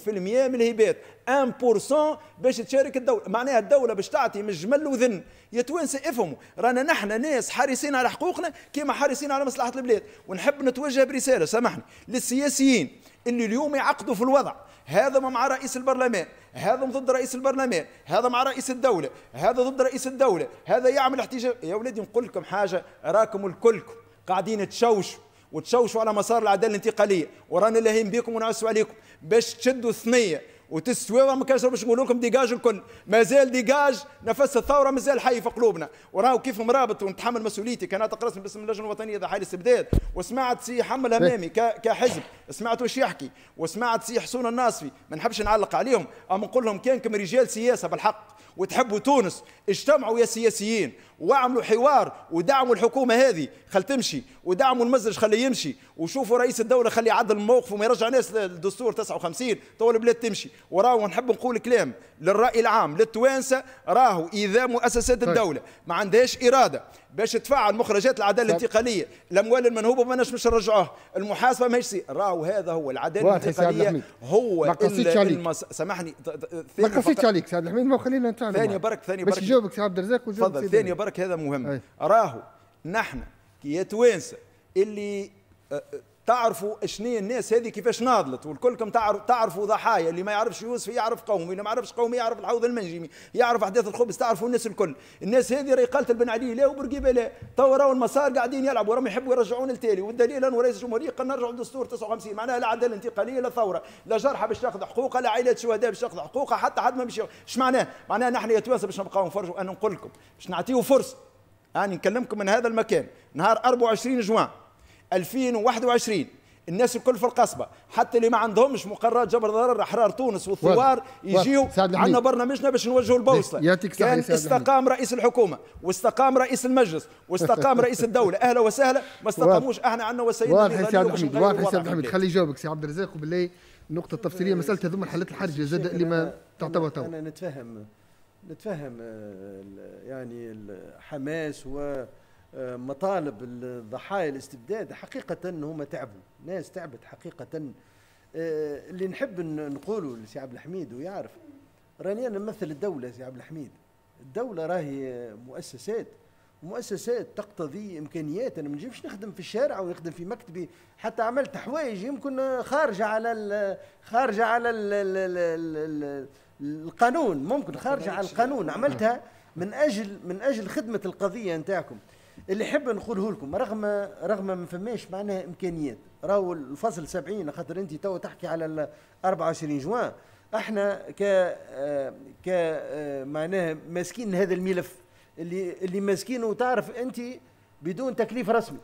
من الهبات 1% باش تشارك الدوله معناها الدوله باش تعطي من جمل وذن يا توانسه افهموا رانا نحن ناس حريصين على حقوقنا كما حريصين على مصلحه البلاد ونحب نتوجه برساله سامحني للسياسيين اللي اليوم يعقدوا في الوضع هذا مع رئيس البرلمان هذا ضد رئيس البرلمان هذا مع رئيس الدولة هذا ضد رئيس الدولة هذا يعمل احتجاج يا ولادي نقول لكم حاجة راكم الكلكم قاعدين تشوشوا وتشوشوا على مسار العداله الانتقاليه ورانا لاهين بكم ونعسوا عليكم باش تشدوا الثنيه وتسويوا ما كانش باش نقول لكم ديجاج الكل مازال ديجاج نفس الثوره مازال حي في قلوبنا وراه كيف مرابط ونتحمل مسؤوليتي كانت اعتق باسم اللجنه الوطنيه ضحايا الاستبداد وسمعت سي حمل امامي كحزب سمعت واش يحكي وسمعت سي حسون الناصفي ما نحبش نعلق عليهم اما نقول لهم كانكم رجال سياسه بالحق وتحبوا تونس اجتمعوا يا سياسيين واعملوا حوار ودعموا الحكومه هذه خل تمشي ودعموا المزج خلي يمشي وشوفوا رئيس الدوله خلي يعدل موقفه وما يرجع ناس للدستور 59 تو البلاد تمشي وراهو نحب نقول كلام للراي العام للتوانسه راهو اذا مؤسسات طيب. الدوله ما عندهاش اراده باش تفعل مخرجات العداله طيب. الانتقاليه الاموال المنهوبه ما مش نرجعوها المحاسبه ماهيش راهو هذا هو العداله الانتقاليه هو ما المس... سامحني ما قصيتش عليك سعد الحميد ما خلينا شغله ثانيه برك ثانيه برك باش يجاوبك عبد الرزاق تفضل ثانيه برك هذا مهم راهو راه نحن كي توانسه اللي آه، آه، تعرفوا شنو الناس هذه كيفاش ناضلت وكلكم تعرفوا ضحايا اللي ما يعرفش يوسف يعرف قومي اللي ما يعرفش قومي يعرف الحوض المنجمي يعرف احداث الخبز تعرفوا الناس الكل الناس هذه راهي قالت البن علي لا وبرقيبه لا تو راهو المسار قاعدين يلعبوا راهم يحبوا يرجعون التالي والدليل انه رئيس الجمهوريه قال نرجعوا للدستور 59 معناها لا عداله انتقاليه لا ثوره لا جرحى باش تاخذ حقوقها لا عائلات شهداء باش تاخذ حقوقها حتى حد ما باش اش معناه؟ معناها نحن يا توانسه باش نبقاو نفرجوا انا نقول لكم باش نعطيو فرصه يعني نكلمكم من هذا المكان نهار 24 جوان 2021 الناس الكل في القصبة حتى اللي ما عندهمش مقررات جبر ضرر أحرار تونس والثوار يجيو عندنا برنامجنا باش نوجهوا البوصلة كان استقام رئيس الحكومة واستقام رئيس المجلس واستقام رئيس الدولة أهلا وسهلا ما استقاموش احنا عندنا وسيدنا واضح سي عبد الحميد سي عبد الحميد خلي يجاوبك سي عبد الرزاق وبالله النقطة التفصيلية إيه، مسألة هذوما الحالات إيه، الحرجة زاد اللي ما تعتبر تو أنا نتفهم نتفهم آه، يعني حماس و مطالب الضحايا الاستبداد حقيقة هم تعبوا ناس تعبت حقيقة آه، اللي نحب نقوله لسي عبد الحميد ويعرف راني أنا نمثل الدولة سي عبد الحميد الدولة راهي مؤسسات مؤسسات تقتضي امكانيات انا ما نجمش نخدم في الشارع ونخدم في مكتبي حتى عملت حوايج يمكن خارجه على خارجه على الـ الـ الـ القانون ممكن خارجه على القانون عملتها من اجل من اجل خدمه القضيه نتاعكم اللي حب نقوله لكم رغم رغم ما فماش معناها امكانيات راهو الفصل 70 خاطر انت تو تحكي على 24 جوان احنا ك ك معناها ماسكين هذا الملف اللي اللي ماسكينه تعرف انت بدون تكليف رسمي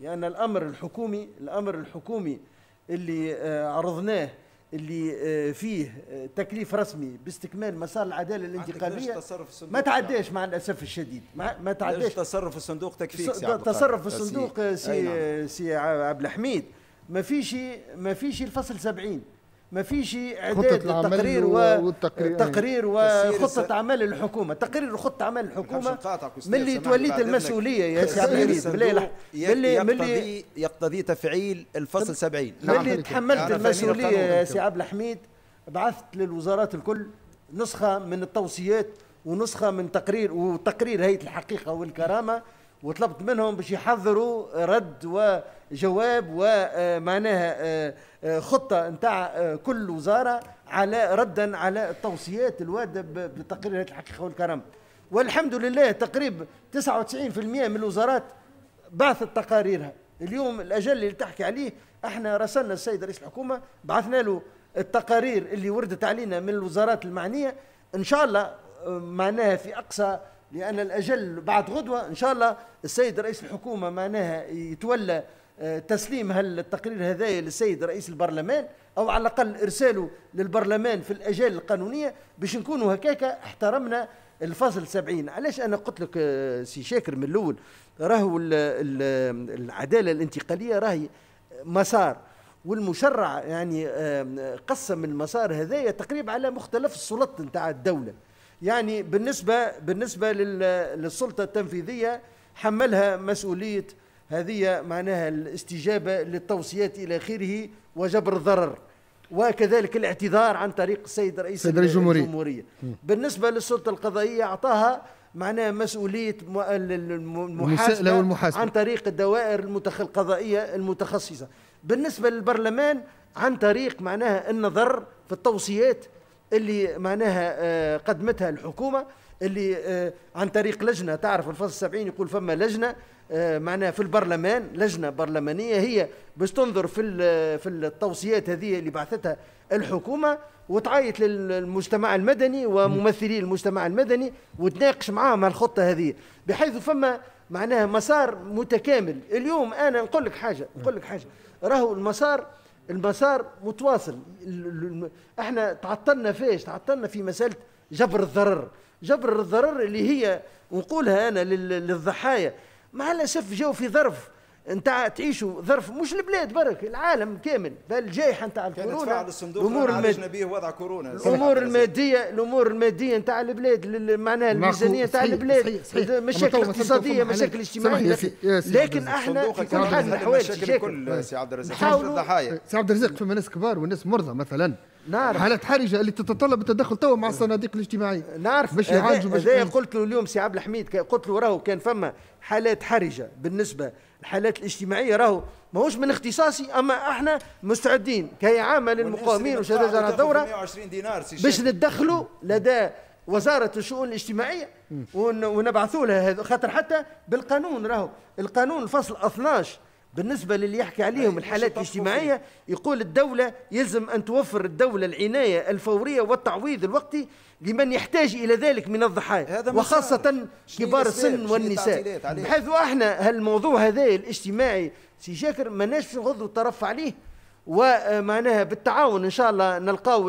لان يعني الامر الحكومي الامر الحكومي اللي آه، عرضناه اللي آه، فيه آه، تكليف رسمي باستكمال مسار العداله الانتقاليه تصرف ما تعداش يعني. مع الاسف الشديد ما, ما تعداش تصرف الصندوق تكفيك سي تصرف الصندوق نعم. سي سي عبد الحميد ما فيش ما فيش الفصل 70 ما فيش اعداد للتقرير والتقرير وخطه اعمال الحكومه تقرير وخطه اعمال الحكومه ملي توليت المسؤوليه يا سي عبد العزيز ملي يقتضي تفعيل الفصل 70 نعم، ملي تحملت المسؤوليه يا سي عبد الحميد بعثت للوزارات الكل نسخه من التوصيات ونسخه من تقرير وتقرير هيئه الحقيقه والكرامه وطلبت منهم باش يحضروا رد وجواب ومعناها آه، آه، خطه نتاع آه، كل وزاره على ردا على التوصيات الوارده بتقرير الحقيقه والكرم والحمد لله تقريبا 99% من الوزارات بعثت تقاريرها اليوم الاجل اللي تحكي عليه احنا راسلنا السيد رئيس الحكومه بعثنا له التقارير اللي وردت علينا من الوزارات المعنيه ان شاء الله معناها في اقصى لأن الأجل بعد غدوة إن شاء الله السيد رئيس الحكومة معناها يتولى آه، تسليم هالتقرير هذايا للسيد رئيس البرلمان او على الاقل ارساله للبرلمان في الاجال القانونيه باش نكونوا هكاك احترمنا الفصل 70 علاش انا قلت لك آه، سي شاكر من الاول راهو العداله الانتقاليه راهي مسار والمشرع يعني آه، قسم المسار هذايا تقريبا على مختلف السلطات نتاع الدوله يعني بالنسبه بالنسبه للسلطه التنفيذيه حملها مسؤوليه هذه معناها الاستجابه للتوصيات الى اخره وجبر الضرر وكذلك الاعتذار عن طريق السيد رئيس الجمهورية, الجمهورية. بالنسبة للسلطة القضائية أعطاها معناها مسؤولية المحاسبة والمحاسبة. عن طريق الدوائر القضائية المتخصصة بالنسبة للبرلمان عن طريق معناها النظر في التوصيات اللي معناها آه، قدمتها الحكومه اللي آه، عن طريق لجنه تعرف الفصل 70 يقول فما لجنه آه، معناها في البرلمان لجنه برلمانيه هي باش تنظر في في التوصيات هذه اللي بعثتها الحكومه وتعيط للمجتمع المدني وممثلي المجتمع المدني وتناقش معاهم الخطه هذه بحيث فما معناها مسار متكامل اليوم انا نقول لك حاجه نقول لك حاجه راهو المسار المسار متواصل احنا تعطلنا فيش تعطلنا في مساله جبر الضرر جبر الضرر اللي هي نقولها انا للضحايا مع الاسف جاو في ظرف نتاع تعيشوا ظرف مش البلاد برك العالم كامل الجائحه نتاع الكورونا الامور الماديه وضع كورونا الامور الماديه الامور الماديه نتاع البلاد معناها الميزانيه نتاع البلاد مشاكل اقتصاديه مشاكل اجتماعيه لكن احنا في كل حال من الرزاق الضحايا سي عبد الرزاق فما ناس كبار وناس مرضى مثلا نعرف حالات حرجه اللي تتطلب التدخل توا مع الصناديق الاجتماعيه نعرف باش يعالجوا باش قلت له اليوم سي عبد الحميد قلت له راهو كان فما حالات حرجه بالنسبه الحالات الاجتماعيه راهو ماهوش من اختصاصي اما احنا مستعدين عمل المقاومين وشهداء الدوره باش نتدخلوا لدى وزاره الشؤون الاجتماعيه ونبعثوا لها خاطر حتى بالقانون راهو القانون الفصل 12 بالنسبه للي يحكي عليهم الحالات الاجتماعيه يقول الدوله يلزم ان توفر الدوله العنايه الفوريه والتعويض الوقتي لمن يحتاج الى ذلك من الضحايا وخاصه كبار السن والنساء بحيث احنا هالموضوع هذا الاجتماعي سي جاكر ماناش نغضوا الطرف عليه ومعناها آه، بالتعاون ان شاء الله نلقاو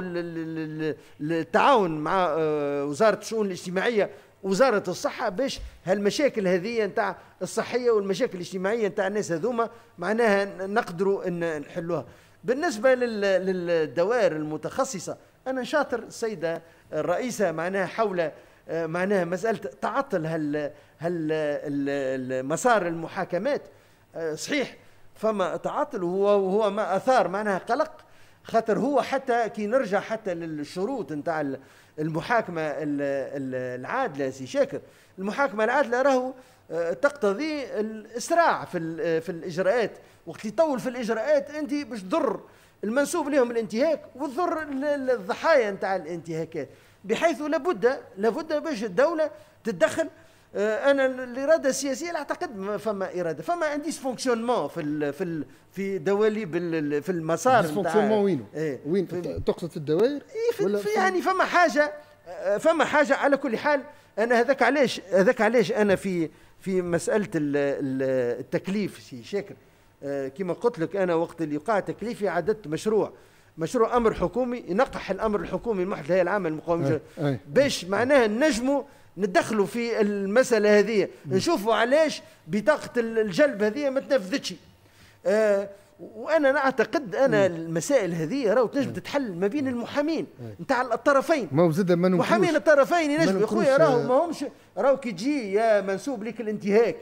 التعاون مع آه، وزاره الشؤون الاجتماعيه وزاره الصحه باش هالمشاكل هذه نتاع الصحيه والمشاكل الاجتماعيه نتاع الناس هذوما معناها نقدروا ان نحلوها بالنسبه للدوائر المتخصصه انا شاطر السيده الرئيسه معناها حول معناها مساله تعطل هال هال المسار المحاكمات صحيح فما تعطل هو وهو ما اثار معناها قلق خاطر هو حتى كي نرجع حتى للشروط نتاع المحاكمه العادله سي شاكر المحاكمه العادله راهو آه، تقتضي الاسراع في في الاجراءات وقت يطول في الاجراءات انت باش تضر المنسوب لهم الانتهاك وتضر الضحايا نتاع الانتهاكات بحيث لابد لابد باش الدوله تتدخل آه، انا الاراده السياسيه لا اعتقد ما فما اراده فما ان ديسفونكسيونمون في الـ في الـ في دواليب في المسار ديسفونكسيونمون وينه؟ إيه وين تقصد في الدوائر؟ اي في, في يعني فما حاجه آه، فما حاجه على كل حال انا هذاك علاش هذاك علاش انا في في مساله التكليف سي شاكر آه، كما قلت لك انا وقت اللي وقع تكليفي عددت مشروع مشروع امر حكومي ينقح الامر الحكومي المحدد هي العامه للمقاومه باش معناها نجموا ندخلوا في المساله هذه نشوفوا علاش بطاقه الجلب هذه ما تنفذتش آه وانا نعتقد انا مم. المسائل هذه راهو تنجم تتحل ما بين المحامين نتاع الطرفين ما زاد ما محامين الطرفين ينجم يا خويا راهو آه. ما همش راهو كي تجي يا منسوب لك الانتهاك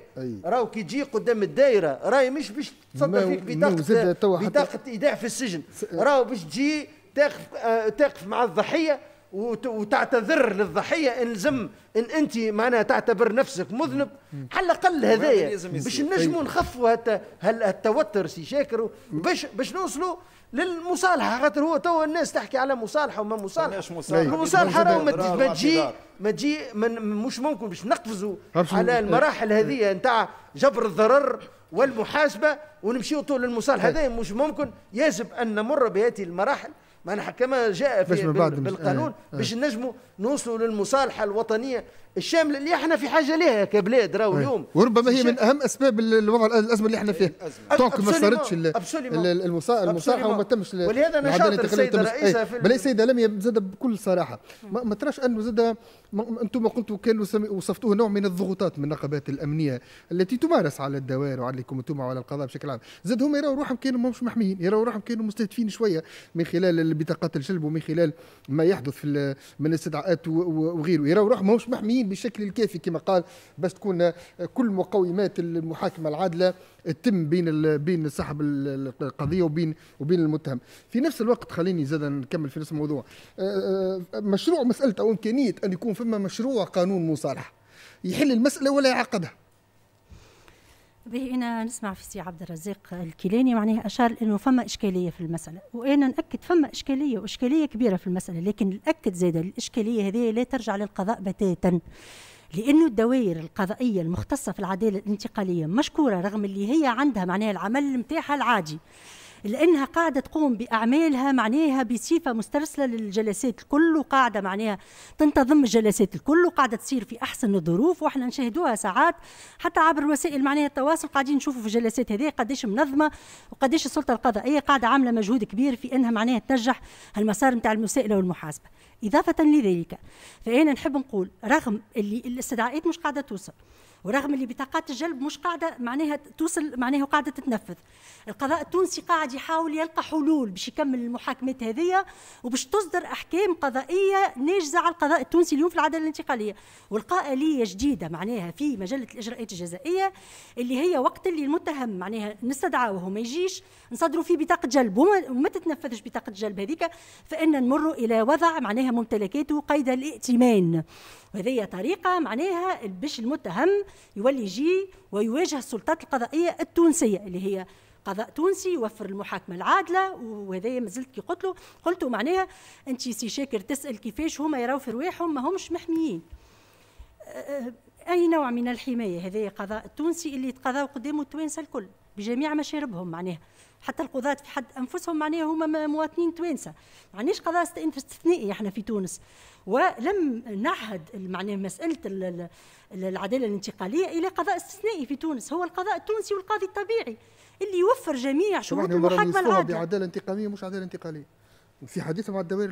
راهو كي تجي قدام الدائره راهي مش باش تصدر فيك بطاقه بطاقه ايداع في السجن راهو باش تجي تقف آه، تقف مع الضحيه وتعتذر للضحيه لزم ان انت معناها تعتبر نفسك مذنب على الاقل هذايا باش نجموا طيب. نخفوا هالتوتر سي شاكر باش باش نوصلوا للمصالحه خاطر هو توا الناس تحكي على مصالحه وما مصالحه المصالحه راهو ما تجي ما تجي مش ممكن باش نقفزوا على المراحل أه. هذه نتاع جبر الضرر والمحاسبه ونمشيو طول المصالحه طيب. هذا مش ممكن يجب ان نمر بهذه المراحل معناها كما جاء في بالقانون آه، آه. باش نجموا نوصلوا للمصالحه الوطنيه الشام اللي احنا في حاجه ليها كبلاد راهو إيه. اليوم وربما هي من اهم اسباب الوضع الازمه اللي احنا فيه دونك ما صارتش المصالحه وما تمش ولهذا انا شاطر السيده الرئيسه إيه. في بلاي السيده لم زاد بكل صراحه ما تراش انه زاد انتم قلتوا كان وصفتوه نوع من الضغوطات من النقابات الامنيه التي تمارس على الدوائر وعليكم انتم وعلى القضاء بشكل عام زاد هم يروا روحهم كانوا مش محميين يروا روحهم كانوا مستهدفين شويه من خلال بطاقات الجلب ومن خلال ما يحدث في من استدعاءات وغيره يروا روحهم مش محميين بالشكل الكافي كما قال باش تكون آه، كل مقومات المحاكمه العادله تتم بين بين صاحب القضيه وبين وبين المتهم في نفس الوقت خليني زاد نكمل في نفس الموضوع آه، آه، مشروع مساله او امكانيه ان يكون فما مشروع قانون مصالحه يحل المساله ولا يعقدها به انا نسمع في سي عبد الرزاق الكيلاني معناها اشار انه فما اشكاليه في المساله وانا ناكد فما اشكاليه واشكاليه كبيره في المساله لكن ناكد زاده الاشكاليه هذه لا ترجع للقضاء بتاتا لانه الدوائر القضائيه المختصه في العداله الانتقاليه مشكوره رغم اللي هي عندها معناها العمل نتاعها العادي لانها قاعده تقوم باعمالها معناها بصفه مسترسله للجلسات الكل وقاعده معناها تنتظم الجلسات الكل وقاعده تصير في احسن الظروف واحنا نشاهدوها ساعات حتى عبر وسائل معناها التواصل قاعدين نشوفوا في الجلسات هذه قداش منظمه وقداش السلطه القضائيه قاعده عامله مجهود كبير في انها معناها تنجح المسار نتاع المسائله والمحاسبه اضافه لذلك فانا نحب نقول رغم اللي الاستدعاءات مش قاعده توصل ورغم اللي بطاقات الجلب مش قاعده معناها توصل معناها قاعده تتنفذ القضاء التونسي قاعد يحاول يلقى حلول باش يكمل المحاكمات هذه وباش تصدر احكام قضائيه ناجزه على القضاء التونسي اليوم في العداله الانتقاليه ولقاء اليه جديده معناها في مجله الاجراءات الجزائيه اللي هي وقت اللي المتهم معناها وهو ما يجيش نصدروا فيه بطاقه جلب وما تتنفذش بطاقه الجلب هذيك فان نمر الى وضع معناها ممتلكاته قيد الائتمان وهذه طريقة معناها باش المتهم يولي يجي ويواجه السلطات القضائية التونسية اللي هي قضاء تونسي يوفر المحاكمه العادله وهذايا مازلت كي قلت له قلت معناها انت سي شاكر تسال كيفاش هما يراو في رواحهم ما همش محميين أه، أه، اي نوع من الحمايه هذا قضاء التونسي اللي تقضاو قدامه التوانسه الكل بجميع مشاربهم معناها حتى القضاة في حد انفسهم معناها هما مواطنين توانسه معناش قضاء استثنائي احنا في تونس ولم نعهد معناها مساله العداله الانتقاليه الى قضاء استثنائي في تونس هو القضاء التونسي والقاضي الطبيعي اللي يوفر جميع شروط المحاكمه العادله بعداله انتقالية مش عداله انتقاليه في حديثه مع الدوائر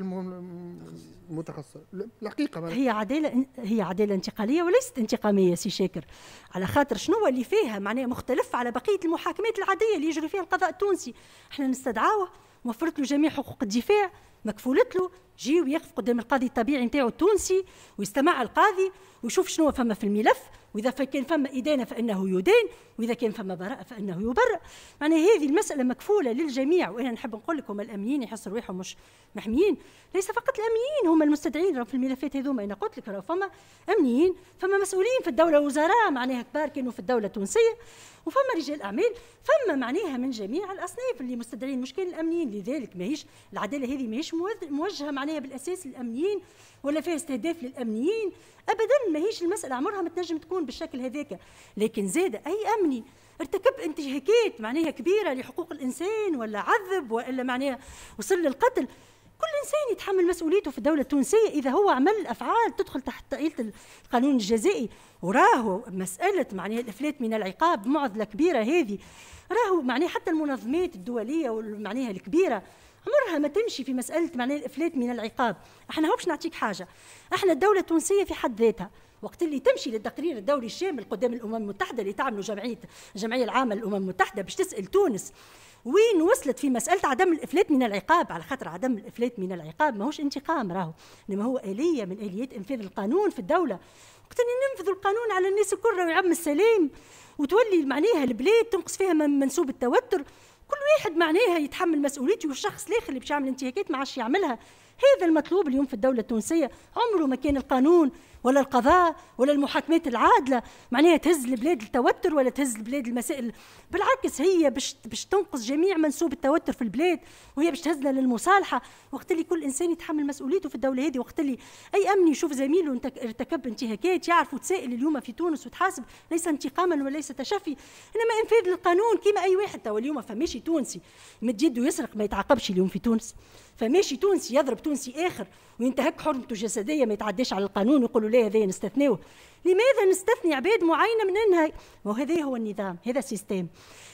المتخصصه الحقيقه هي عداله هي عداله انتقاليه وليست انتقاميه سي شاكر على خاطر شنو اللي فيها معناها مختلف على بقيه المحاكمات العاديه اللي يجري فيها القضاء التونسي احنا نستدعاوه وفرت له جميع حقوق الدفاع مكفولت له جي ويقف قدام القاضي الطبيعي نتاعو التونسي ويستمع القاضي ويشوف شنو فما في الملف واذا كان فما ادانه فانه يدان واذا كان فما براءه فانه يبرأ معناها هذه المساله مكفوله للجميع وانا نحب نقول لكم الامنيين يحسوا روحهم مش محميين ليس فقط الامنيين هما المستدعين في الملفات هذوما انا قلت لك فما امنيين فما مسؤولين في الدوله وزراء معناها كبار كانوا في الدوله التونسيه وفما رجال اعمال فما معناها من جميع الاصناف اللي مستدعين مش كان الامنيين لذلك ماهيش العداله هذه ماهيش موجهه معناها بالاساس للامنيين ولا فيها استهداف للامنيين ابدا ماهيش المساله عمرها ما تنجم تكون بالشكل هذاك لكن زاد اي امني ارتكب انتهاكات معناها كبيره لحقوق الانسان ولا عذب والا معناها وصل للقتل كل انسان يتحمل مسؤوليته في الدوله التونسيه اذا هو عمل افعال تدخل تحت طائله القانون الجزائي وراهو مساله معناها الافلات من العقاب معضله كبيره هذه راهو معناها حتى المنظمات الدوليه معناها الكبيره عمرها ما تمشي في مساله معناه الافلات من العقاب احنا هوبش نعطيك حاجه احنا الدوله التونسيه في حد ذاتها وقت اللي تمشي للتقرير الدولي الشامل قدام الامم المتحده اللي تعمله جمعيه الجمعيه العامه للامم المتحده باش تسال تونس وين وصلت في مسألة عدم الإفلات من العقاب على خاطر عدم الإفلات من العقاب ماهوش انتقام راهو إنما هو آلية من آليات إنفاذ القانون في الدولة وقت اللي ننفذ القانون على الناس الكل ويعم السلام وتولي معناها البلاد تنقص فيها منسوب التوتر كل واحد معناها يتحمل مسؤوليته والشخص الاخر اللي باش يعمل انتهاكات ما عادش يعملها هذا المطلوب اليوم في الدوله التونسيه عمره ما كان القانون ولا القضاء ولا المحاكمات العادله معناها تهز البلاد التوتر ولا تهز البلاد المسائل بالعكس هي باش باش تنقص جميع منسوب التوتر في البلاد وهي باش تهزنا للمصالحه وقت اللي كل انسان يتحمل مسؤوليته في الدوله هذه وقت اللي اي امني يشوف زميله ارتكب انتهاكات يعرف وتسائل اليوم في تونس وتحاسب ليس انتقاما وليس تشفي انما انفاذ للقانون كما اي واحد توا اليوم فماشي تونسي مد يده يسرق ما يتعاقبش اليوم في تونس فماشي تونسي يضرب تونسي اخر وينتهك حرمته الجسديه ما يتعداش على القانون يقولوا لا هذا نستثنيه لماذا نستثني عباد معينه من ما هذا هو النظام هذا السيستم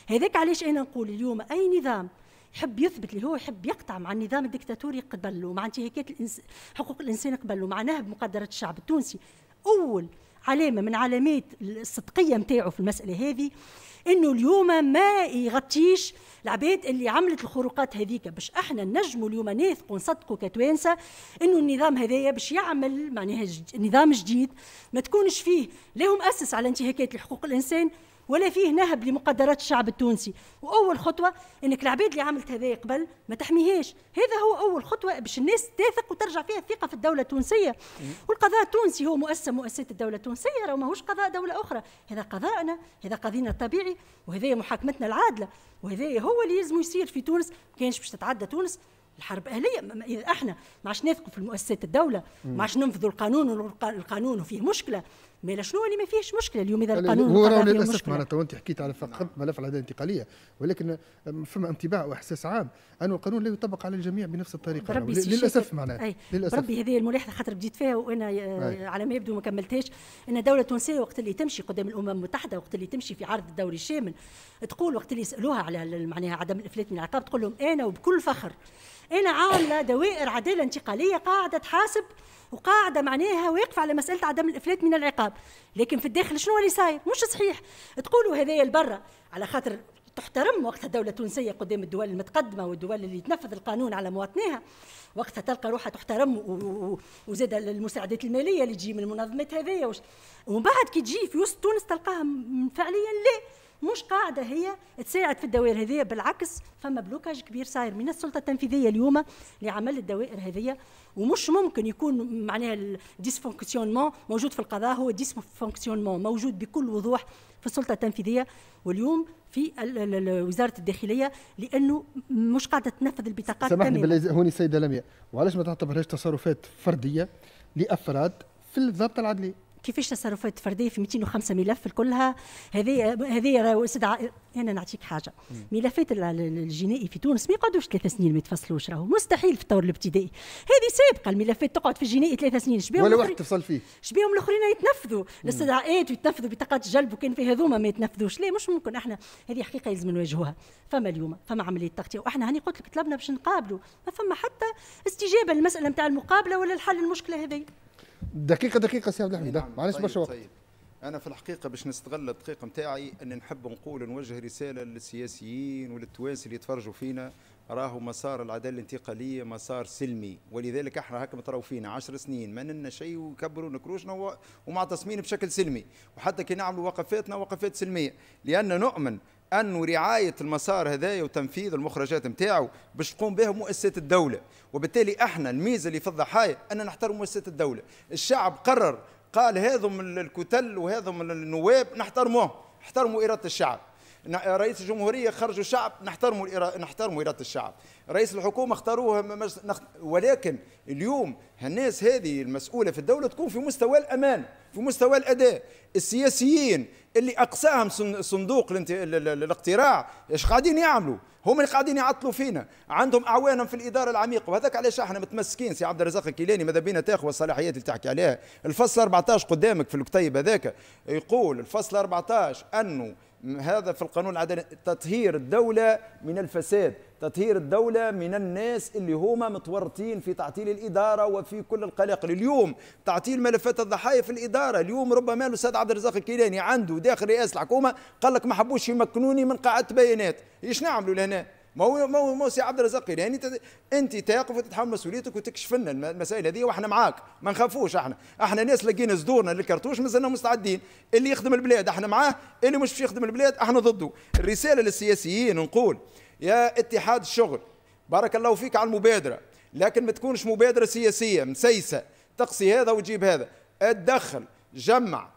هذاك علاش انا نقول اليوم اي نظام يحب يثبت اللي هو يحب يقطع مع النظام الدكتاتوري قبله مع انتهاكات الإنس... حقوق الانسان قبله مع نهب مقدرات الشعب التونسي اول علامه من علامات الصدقيه نتاعو في المساله هذه انه اليوم ما يغطيش العباد اللي عملت الخروقات هذيك باش احنا نجموا اليوم نثق ونصدقوا كتوانسه انه النظام هذايا باش يعمل معناها نظام جديد ما تكونش فيه لا هو مؤسس على انتهاكات لحقوق الانسان ولا فيه نهب لمقدرات الشعب التونسي واول خطوه انك العباد اللي عملت هذا قبل ما تحميهاش هذا هو اول خطوه باش الناس تثق وترجع فيها الثقه في الدوله التونسيه والقضاء التونسي هو مؤسسه مؤسسات الدوله التونسيه راه ماهوش قضاء دوله اخرى هذا قضاءنا هذا قضينا الطبيعي وهذا محاكمتنا العادله وهذا هو اللي يلزم يصير في تونس ما كانش باش تتعدى تونس الحرب اهليه اذا احنا ما عادش نثقوا في مؤسسات الدوله ما عادش ننفذوا القانون والقانون وفيه مشكله مالا شنو اللي يعني ما فيهش مشكله اليوم اذا القانون هو راه للاسف معناتها وانت حكيت على فقط ملف العداله الانتقاليه ولكن فما انطباع واحساس عام ان القانون لا يطبق على الجميع بنفس الطريقه ربي للاسف معناتها للاسف ربي هذه الملاحظه خاطر بديت فيها وانا آه، أي. على ما يبدو ما كملتهاش ان الدوله التونسيه وقت اللي تمشي قدام الامم المتحده وقت اللي تمشي في عرض الدوري الشامل تقول وقت اللي يسالوها على معناها عدم الافلات من العقاب تقول لهم انا وبكل فخر انا عامله دوائر عداله انتقاليه قاعده تحاسب وقاعده معناها واقفه على مساله عدم الافلات من العقاب لكن في الداخل شنو اللي صاير مش صحيح تقولوا هذايا لبرا على خاطر تحترم وقتها الدولة التونسية قدام الدول المتقدمة والدول اللي تنفذ القانون على مواطنيها وقتها تلقى روحها تحترم وزاد المساعدات المالية اللي تجي من المنظمات هذيا ومن بعد كي تجي في وسط تونس تلقاها فعليا لا مش قاعده هي تساعد في الدوائر هذه بالعكس فما بلوكاج كبير صاير من السلطه التنفيذيه اليوم لعمل الدوائر هذه ومش ممكن يكون معناها الديسفونكسيونمون موجود في القضاء هو ديسفونكسيونمون موجود بكل وضوح في السلطه التنفيذيه واليوم في وزاره الداخليه لانه مش قاعده تنفذ البطاقات سامحني بالله هوني سيده لمياء وعلاش ما تعتبرهاش تصرفات فرديه لافراد في الضابط العدلي كيفاش تصرفات فرديه في 205 ملف كلها هذه هذه استدعاء انا نعطيك حاجه ملفات الجنائي في تونس ما يقعدوش ثلاث سنين ما يتفصلوش راهو مستحيل في الطور الابتدائي هذه سابقه الملفات تقعد في الجنائي ثلاث سنين شبيهم ولا واحد تفصل فيه شبيهم الاخرين يتنفذوا الاستدعاءات إيه، ويتنفذوا بطاقات الجلب وكان في هذوما ما يتنفذوش لا مش ممكن احنا هذه حقيقه لازم نواجهوها فما اليوم فما عمليه تغطيه واحنا هاني قلت لك طلبنا باش نقابلوا ما فما حتى استجابه للمساله نتاع المقابله ولا الحل المشكله هذه دقيقه دقيقه سي عبد الحميد إيه نعم. معلش طيب برشا وقت طيب. انا في الحقيقه باش نستغل الدقيقه نتاعي اني نحب نقول نوجه رساله للسياسيين وللتوانسه اللي يتفرجوا فينا راهو مسار العداله الانتقاليه مسار سلمي ولذلك احنا هكا متراو فينا 10 سنين ما لنا شيء وكبروا نكروشنا ومعتصمين بشكل سلمي وحتى كي نعملوا وقفاتنا وقفات سلميه لان نؤمن انه رعايه المسار هذايا وتنفيذ المخرجات نتاعو باش تقوم بها مؤسسات الدوله وبالتالي احنا الميزه اللي في الضحايا ان نحترم مؤسسات الدوله الشعب قرر قال هذم الكتل وهذم النواب نحترموهم احترموا اراده الشعب رئيس الجمهوريه خرجوا الشعب نحترموا نحترموا اراده الشعب رئيس الحكومه اختاروه نخت... ولكن اليوم الناس هذه المسؤوله في الدوله تكون في مستوى الامان في مستوى الاداء السياسيين اللي اقساهم صندوق الاقتراع ايش قاعدين يعملوا هم اللي قاعدين يعطلوا فينا عندهم اعوانهم في الاداره العميقه وهذاك علاش احنا متمسكين سي عبد الرزاق الكيلاني ماذا بينا تاخذ الصلاحيات اللي تحكي عليها الفصل 14 قدامك في الكتيب هذاك يقول الفصل 14 انه هذا في القانون العدالي تطهير الدولة من الفساد تطهير الدولة من الناس اللي هما متورطين في تعطيل الإدارة وفي كل القلاقل اليوم تعطيل ملفات الضحايا في الإدارة اليوم ربما الأستاذ عبد الرزاق الكيلاني عنده داخل رئاسة الحكومة قال لك ما حبوش يمكنوني من قاعدة بيانات إيش نعملوا لهنا ما هو ما هو ما هو سي عبد الرزاق يعني انت انت تقف وتتحمل مسؤوليتك وتكشف لنا المسائل هذه واحنا معاك ما نخافوش احنا احنا ناس لقينا صدورنا للكرتوش مازلنا مستعدين اللي يخدم البلاد احنا معاه اللي مش باش يخدم البلاد احنا ضده الرساله للسياسيين نقول يا اتحاد الشغل بارك الله فيك على المبادره لكن ما تكونش مبادره سياسيه مسيسه تقصي هذا وتجيب هذا تدخل جمع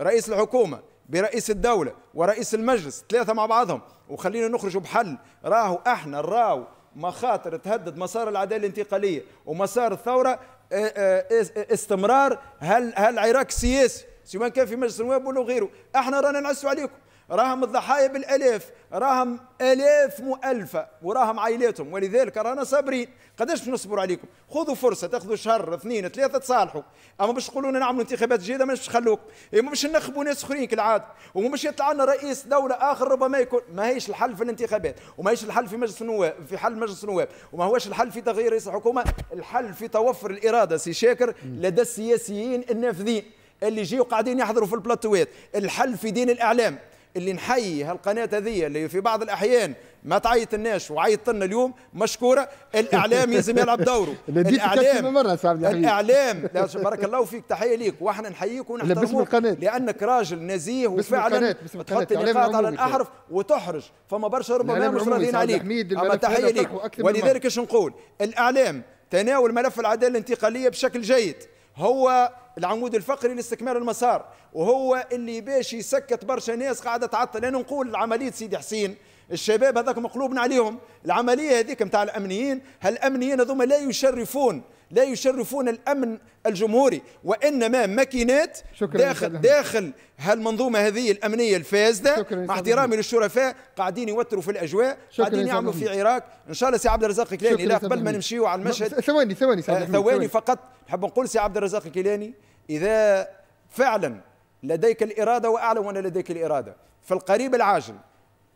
رئيس الحكومه برئيس الدولة ورئيس المجلس ثلاثة مع بعضهم وخلينا نخرج بحل راهو احنا راهو مخاطر تهدد مسار العداله الانتقاليه ومسار الثوره آه، آه، آه، استمرار هالعراك السياسي سواء كان في مجلس النواب ولا غيره احنا رانا نعسوا عليكم راهم الضحايا بالالاف راهم الاف مؤلفه وراهم عائلاتهم ولذلك رانا صابرين قداش باش نصبروا عليكم خذوا فرصه تاخذوا شهر اثنين ثلاثه تصالحوا اما باش تقولوا لنا نعملوا انتخابات جديده باش نخلوك اما إيه، باش ننخبوا ناس اخرين كالعاده باش يطلع لنا رئيس دوله اخر ربما يكون ما هيش الحل في الانتخابات وما هيش الحل في مجلس النواب في حل مجلس النواب وما هوش الحل في تغيير رئيس الحكومه الحل في توفر الاراده سي شاكر لدى السياسيين النافذين اللي يجيو قاعدين يحضروا في البلاتوات الحل في دين الاعلام اللي نحيي هالقناة هذه اللي في بعض الأحيان ما تعيط الناس وعيط لنا اليوم مشكوره الاعلام يلزم يلعب دوره الاعلام مرة الاعلام بارك الله فيك تحيه ليك واحنا نحييك ونحترمك لانك راجل نزيه وفعلا تحط نقاط على الاحرف وتحرج فما برشا ربما مش راضيين عليك اما تحيه ليك ولذلك اش نقول الاعلام تناول ملف العداله الانتقاليه بشكل جيد هو العمود الفقري لاستكمال المسار وهو اللي باش يسكت برشا ناس قاعده تعطل انا نقول عمليه سيدي حسين الشباب هذاك مقلوبنا عليهم العمليه هذيك نتاع الامنيين هالامنيين هذوما لا يشرفون لا يشرفون الامن الجمهوري وانما ماكينات داخل داخل هالمنظومه هذه الامنيه الفاسده مع احترامي للشرفاء قاعدين يوتروا في الاجواء قاعدين يعملوا في عراق ان شاء الله سي عبد الرزاق الكيلاني لا قبل ما نمشيو على المشهد ثواني ثواني ثواني آه، فقط نحب نقول سي عبد الرزاق الكيلاني اذا فعلا لديك الإرادة وأعلم أن لديك الإرادة في القريب العاجل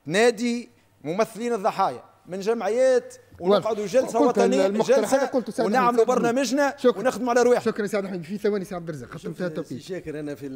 نادي ممثلين الضحايا من جمعيات ونقعدوا جلسه وطنيه جلسه قلت ونعملوا برنامجنا ونخدموا على رواحنا شكرا سعد حميد في ثواني سي عبد الرزاق ختمتها التوقيت شاكر انا في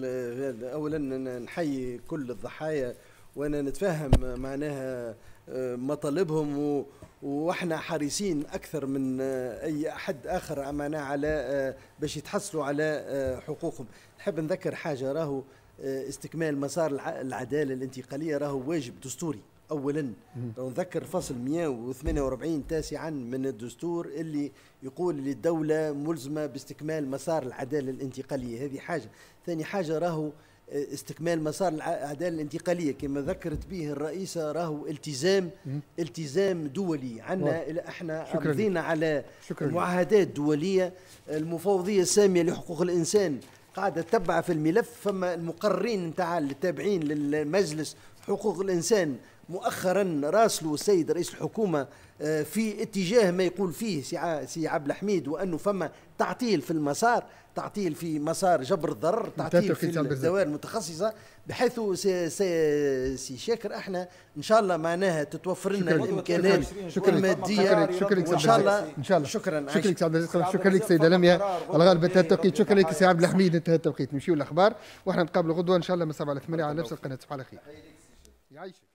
اولا نحيي كل الضحايا وانا نتفهم معناها آه، مطالبهم واحنا حريصين اكثر من آه، اي احد اخر امانه على آه، باش يتحصلوا على آه، حقوقهم نحب نذكر حاجه راهو استكمال مسار العداله الانتقاليه راهو واجب دستوري اولا نذكر فصل 148 تاسعا من الدستور اللي يقول للدوله ملزمه باستكمال مسار العداله الانتقاليه هذه حاجه ثاني حاجه راهو استكمال مسار العداله الانتقاليه كما ذكرت به الرئيسه راهو التزام التزام دولي عندنا احنا قضينا على شكرا معاهدات دوليه المفوضيه الساميه لحقوق الانسان قاعده تتبع في الملف فما المقررين نتاع التابعين للمجلس حقوق الانسان مؤخرا راسلوا السيد رئيس الحكومه في اتجاه ما يقول فيه سي عبد الحميد وانه فما تعطيل في المسار تعطيل في مسار جبر الضرر تعطيل في الدوائر المتخصصه بحيث سي, سي, سي شاكر احنا ان شاء الله معناها تتوفر لنا الامكانات الماديه شكرا شاء الله ان شاء الله شكرا شكرا لك عبد العزيز شكرا لك سيده لميا الغالب انتهى التوقيت شكرا لك سي عبد الحميد انتهى التوقيت نمشيو الاخبار واحنا نتقابلوا غدوه ان شاء الله من 7 ل 8 على نفس القناه تصبحوا على خير يعيشك